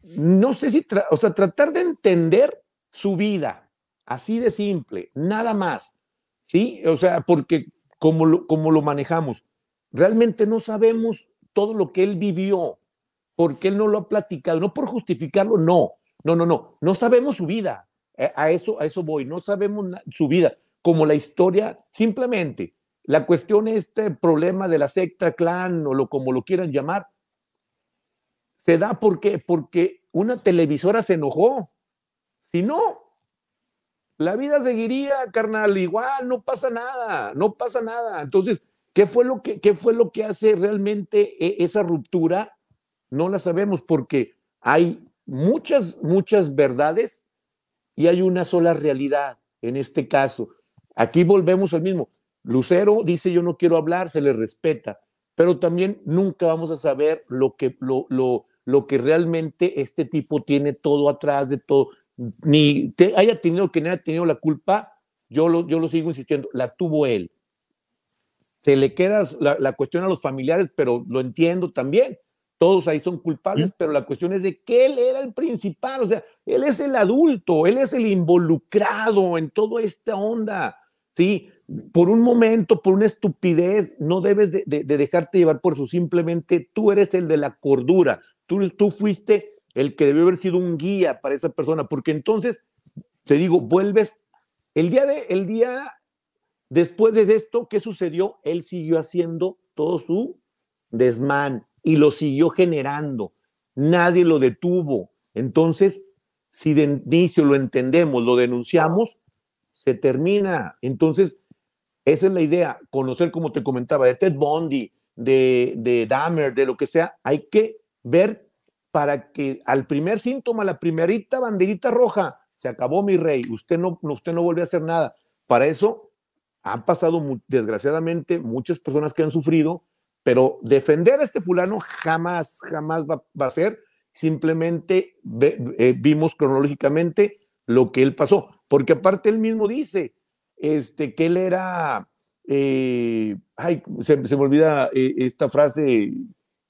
no sé si, o sea, tratar de entender su vida, así de simple, nada más. ¿sí? O sea, porque como lo, como lo manejamos, realmente no sabemos todo lo que él vivió, porque él no lo ha platicado, no por justificarlo, no, no, no, no, no sabemos su vida, a eso, a eso voy, no sabemos su vida, como la historia, simplemente la cuestión, este problema de la secta, clan o lo, como lo quieran llamar, se da porque, porque una televisora se enojó, si no, la vida seguiría, carnal, igual, no pasa nada, no pasa nada. Entonces, ¿qué fue lo que, fue lo que hace realmente e, esa ruptura? No la sabemos porque hay muchas, muchas verdades y hay una sola realidad en este caso. Aquí volvemos al mismo. Lucero dice yo no quiero hablar, se le respeta, pero también nunca vamos a saber lo que, lo, lo, lo que realmente este tipo tiene todo atrás de todo, ni te haya tenido que no haya tenido la culpa, yo lo, yo lo sigo insistiendo, la tuvo él. Se le queda la, cuestión a los familiares, pero lo entiendo también. Todos ahí son culpables, pero la cuestión es de que él era el principal, o sea, él es el adulto, él es el involucrado en toda esta onda, ¿sí? Por un momento, por una estupidez, no debes de, dejarte llevar por eso, simplemente tú eres el de la cordura, tú, tú fuiste el que debió haber sido un guía para esa persona, porque entonces, te digo, vuelves, el día, de, el día después de esto, ¿qué sucedió? Él siguió haciendo todo su desmán y lo siguió generando, nadie lo detuvo. Entonces, si de inicio lo entendemos, lo denunciamos, se termina. Entonces, esa es la idea, conocer, como te comentaba, de Ted Bundy, de, de Dahmer, de lo que sea, hay que ver para que al primer síntoma, la primerita banderita roja, se acabó mi rey, usted no, usted no volvió a hacer nada. Para eso han pasado, desgraciadamente, muchas personas que han sufrido, pero defender a este fulano jamás, jamás va, a ser. Simplemente eh, vimos cronológicamente lo que él pasó, porque aparte él mismo dice este, que él era, eh, ay, se, me olvida eh, esta frase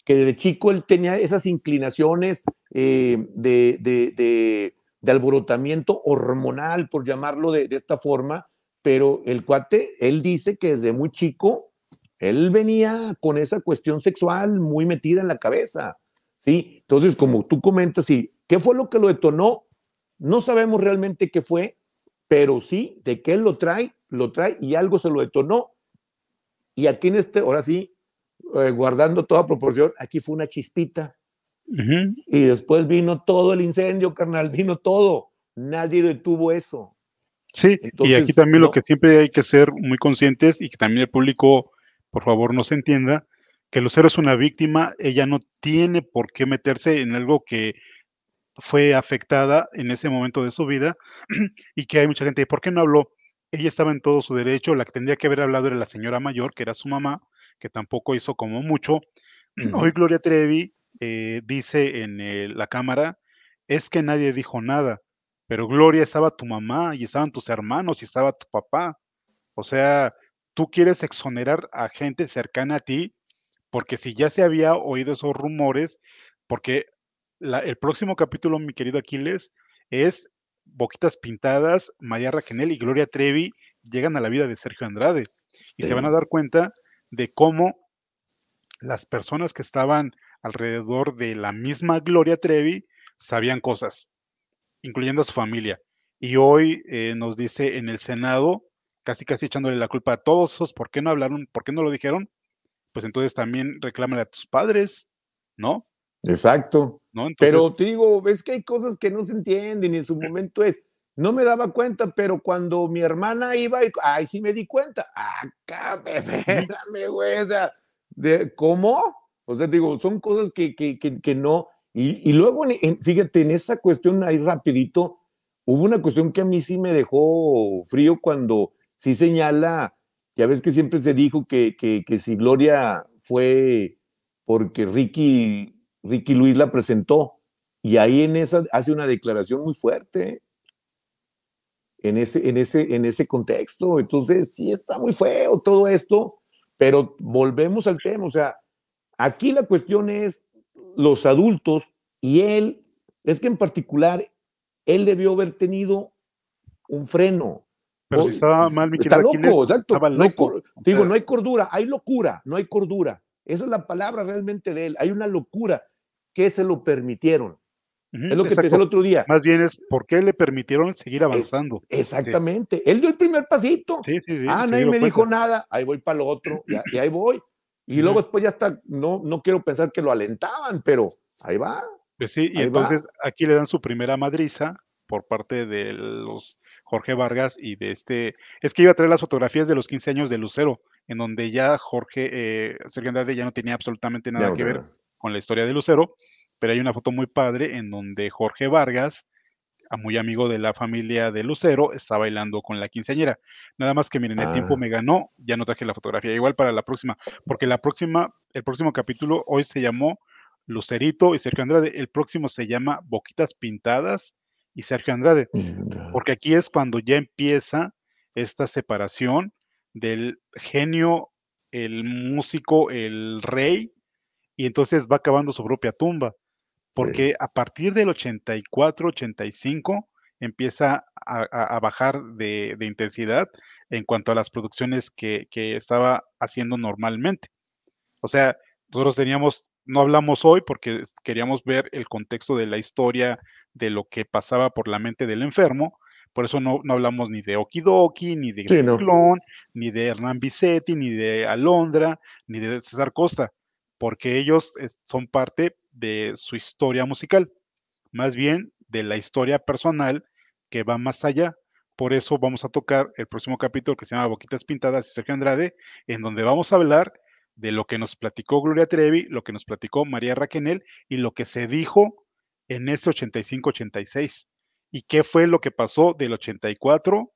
que desde chico él tenía esas inclinaciones eh, de, alborotamiento hormonal, por llamarlo de, esta forma, pero el cuate, él dice que desde muy chico, él venía con esa cuestión sexual muy metida en la cabeza, ¿sí? Entonces, como tú comentas, y ¿qué fue lo que lo detonó? No sabemos realmente qué fue, pero sí, de qué él lo trae, lo trae y algo se lo detonó. Y aquí en este, ahora sí, eh, guardando toda proporción, aquí fue una chispita. Y después vino todo el incendio, carnal, vino todo. Nadie detuvo eso. Sí, y aquí también lo que siempre hay que ser muy conscientes y que también el público, por favor, no se entienda, que Lucero es una víctima, ella no tiene por qué meterse en algo que fue afectada en ese momento de su vida y que hay mucha gente, ¿por qué no habló? Ella estaba en todo su derecho, la que tendría que haber hablado era la señora mayor, que era su mamá, que tampoco hizo como mucho. Hoy Gloria Trevi eh, dice en eh, la cámara, es que nadie dijo nada, pero Gloria estaba tu mamá y estaban tus hermanos y estaba tu papá. O sea, tú quieres exonerar a gente cercana a ti, porque si ya se había oído esos rumores, porque el próximo capítulo, mi querido Aquiles, es Boquitas Pintadas, María Raquenel y Gloria Trevi llegan a la vida de Sergio Andrade y se van a dar cuenta de cómo las personas que estaban alrededor de la misma Gloria Trevi sabían cosas, incluyendo a su familia. Y hoy eh, nos dice en el Senado, casi casi echándole la culpa a todos esos, ¿por qué no hablaron? ¿Por qué no lo dijeron? Pues entonces también reclámale a tus padres, ¿no? Exacto. Pero te digo, ves que hay cosas que no se entienden y en su eh. momento es, no me daba cuenta, pero cuando mi hermana iba, y, sí me di cuenta. Acá, espérame, güey. de, ¿cómo? O sea, digo, son cosas que, que, no. Y, luego, fíjate, en esa cuestión ahí rapidito, hubo una cuestión que a mí sí me dejó frío cuando sí señala, ya ves que siempre se dijo que, si Gloria fue porque Ricky, Ricky Luis la presentó. Y ahí en esa hace una declaración muy fuerte. ¿eh? en ese, en ese, en ese contexto. Entonces, sí está muy feo todo esto, pero volvemos al tema. O sea, aquí la cuestión es los adultos y él, es que en particular, él debió haber tenido un freno. Pero estaba mal, mi Está loco, exacto. digo, no hay cordura, hay locura, no hay cordura. Esa es la palabra realmente de él. Hay una locura que se lo permitieron es lo que te decía el otro día. Más bien es por qué le permitieron seguir avanzando. exactamente. Él dio el primer pasito. ah, nadie me dijo nada. Ahí voy para lo otro y, ahí voy. Y luego después ya está, no, no quiero pensar que lo alentaban, pero ahí va. Pues sí, y entonces aquí le dan su primera madriza por parte de los Jorge Vargas y de este. Es que iba a traer las fotografías de los 15 años de Lucero, en donde ya Jorge eh, ya no tenía absolutamente nada que ver con la historia de Lucero pero hay una foto muy padre en donde Jorge Vargas, muy amigo de la familia de Lucero, está bailando con la quinceañera. Nada más que miren, el tiempo ah. me ganó, ya no traje la fotografía. Igual para la próxima, porque la próxima, el próximo capítulo hoy se llamó Lucerito y Sergio Andrade. El próximo se llama Boquitas Pintadas y Sergio Andrade. Porque aquí es cuando ya empieza esta separación del genio, el músico, el rey, y entonces va acabando su propia tumba porque a partir del 84, 85 empieza a, bajar de, intensidad en cuanto a las producciones que, estaba haciendo normalmente. O sea, nosotros teníamos, no hablamos hoy porque queríamos ver el contexto de la historia, de lo que pasaba por la mente del enfermo, por eso no, hablamos ni de Okidoki, ni de sí, Ciclón, ni de Hernán Bicetti, ni de Alondra, ni de César Costa porque ellos eh, son parte de su historia musical, más bien de la historia personal que va más allá. Por eso vamos a tocar el próximo capítulo que se llama Boquitas Pintadas y Sergio Andrade, en donde vamos a hablar de lo que nos platicó Gloria Trevi, lo que nos platicó María Raquenel y lo que se dijo en ese 85-86 y qué fue lo que pasó del 84,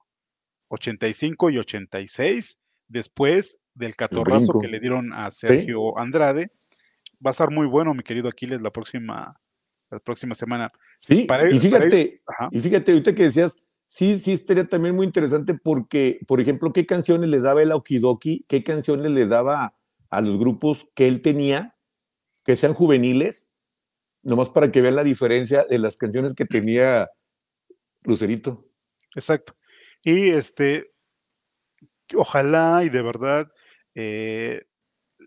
85 y 86 después del catorrazo que le dieron a Sergio Andrade. Va a estar muy bueno, mi querido Aquiles, la próxima, la próxima semana. Sí, para y fíjate, y fíjate, ahorita que decías, sí, sí estaría también muy interesante porque, por ejemplo, qué canciones le daba el Okidoki, qué canciones le daba a los grupos que él tenía, que sean juveniles, nomás para que vean la diferencia de las canciones que tenía Lucerito. Exacto. Y este, ojalá y de verdad eh,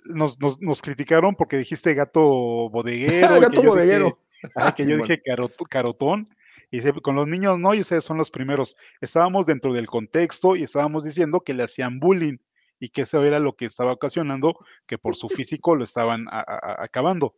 nos, criticaron porque dijiste gato bodeguero. gato bodeguero. Dije, que yo dije ah, carotón, Y con los niños no, y ustedes son los primeros. Estábamos dentro del contexto y estábamos diciendo que le hacían bullying y que eso era lo que estaba ocasionando, que por su físico lo estaban acabando.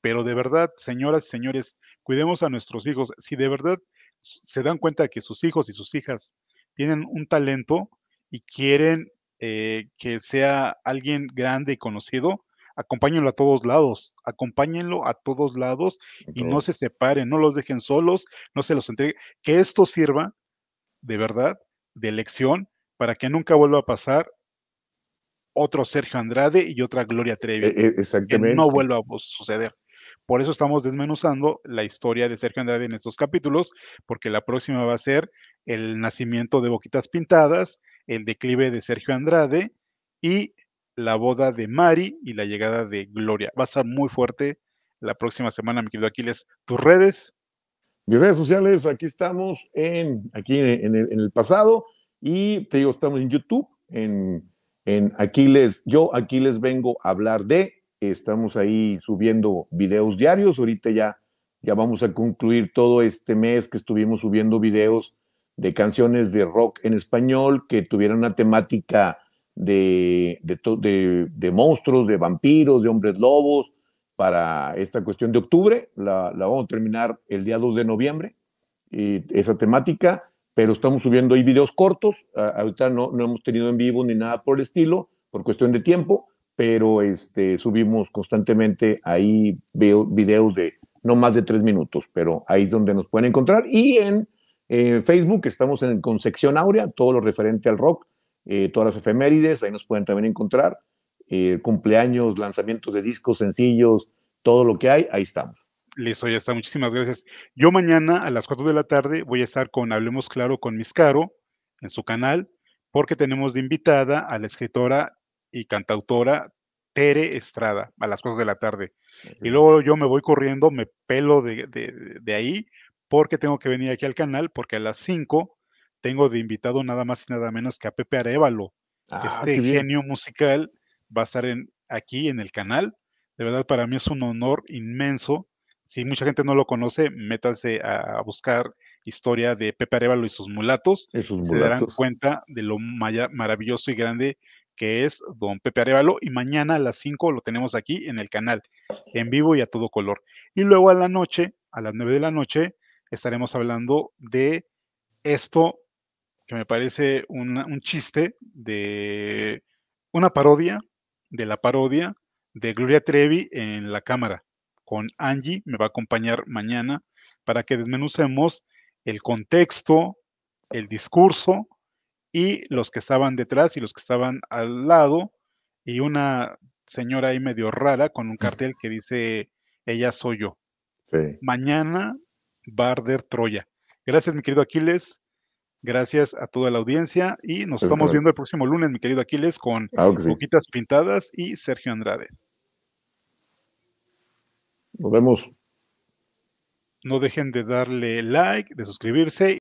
Pero de verdad, señoras y señores, cuidemos a nuestros hijos. Si de verdad se dan cuenta que sus hijos y sus hijas tienen un talento y quieren eh, que sea alguien grande y conocido, acompáñenlo a todos lados, acompáñenlo a todos lados y no se separen, no los dejen solos, no se los entreguen, que esto sirva de verdad de lección para que nunca vuelva a pasar otro Sergio Andrade y otra Gloria Trevi. Exactamente. E, que no vuelva a suceder. Por eso estamos desmenuzando la historia de Sergio Andrade en estos capítulos, porque la próxima va a ser el nacimiento de Boquitas Pintadas, el declive de Sergio Andrade y la boda de Mari y la llegada de Gloria. Va a estar muy fuerte la próxima semana, mi querido Aquiles. Tus redes. Mis redes sociales, aquí estamos en, aquí en, el, pasado y te digo, estamos en YouTube, en, en Aquiles, yo aquí les vengo a hablar de, estamos ahí subiendo videos diarios, ahorita ya, ya vamos a concluir todo este mes que estuvimos subiendo videos de canciones de rock en español que tuvieran una temática de, de, monstruos, de vampiros, de hombres lobos, para esta cuestión de octubre. La, vamos a terminar el día 2 de noviembre, y esa temática, pero estamos subiendo ahí videos cortos. ahorita no, no hemos tenido en vivo ni nada por el estilo, por cuestión de tiempo, pero este, subimos constantemente ahí videos de no más de tres minutos, pero ahí es donde nos pueden encontrar. Y en en Facebook estamos en, Concepción sección Aurea, todo lo referente al rock, eh, todas las efemérides, ahí nos pueden también encontrar. Eh, cumpleaños, lanzamientos de discos, sencillos, todo lo que hay, ahí estamos. Listo, ya está, muchísimas gracias. Yo mañana a las 4 de la tarde voy a estar con Hablemos Claro con mis caro en su canal, porque tenemos de invitada a la escritora y cantautora Tere Estrada a las 4 de la tarde. Y luego yo me voy corriendo, me pelo de, de, de ahí porque tengo que venir aquí al canal, porque a las 5 tengo de invitado nada más y nada menos que a Pepe Arevalo. Ah, este genio musical va a estar aquí en el canal. De verdad, para mí es un honor inmenso. Si mucha gente no lo conoce, métanse a, buscar historia de Pepe Arevalo y sus mulatos. se darán cuenta de lo maravilloso y grande que es don Pepe Arevalo. Y mañana a las 5 lo tenemos aquí en el canal, en vivo y a todo color. Y luego a la noche, a las 9 de la noche, estaremos hablando de esto que me parece un chiste de una parodia de la parodia de Gloria Trevi en la cámara. Con Angie me va a acompañar mañana para que desmenucemos el contexto, el discurso y los que estaban detrás y los que estaban al lado y una señora ahí medio rara con un cartel que dice ella soy yo. Mañana Barder Troya. Gracias, mi querido Aquiles. Gracias a toda la audiencia y nos estamos viendo el próximo lunes, mi querido Aquiles, con poquitas Pintadas y Sergio Andrade. Nos vemos. No dejen de darle like, de suscribirse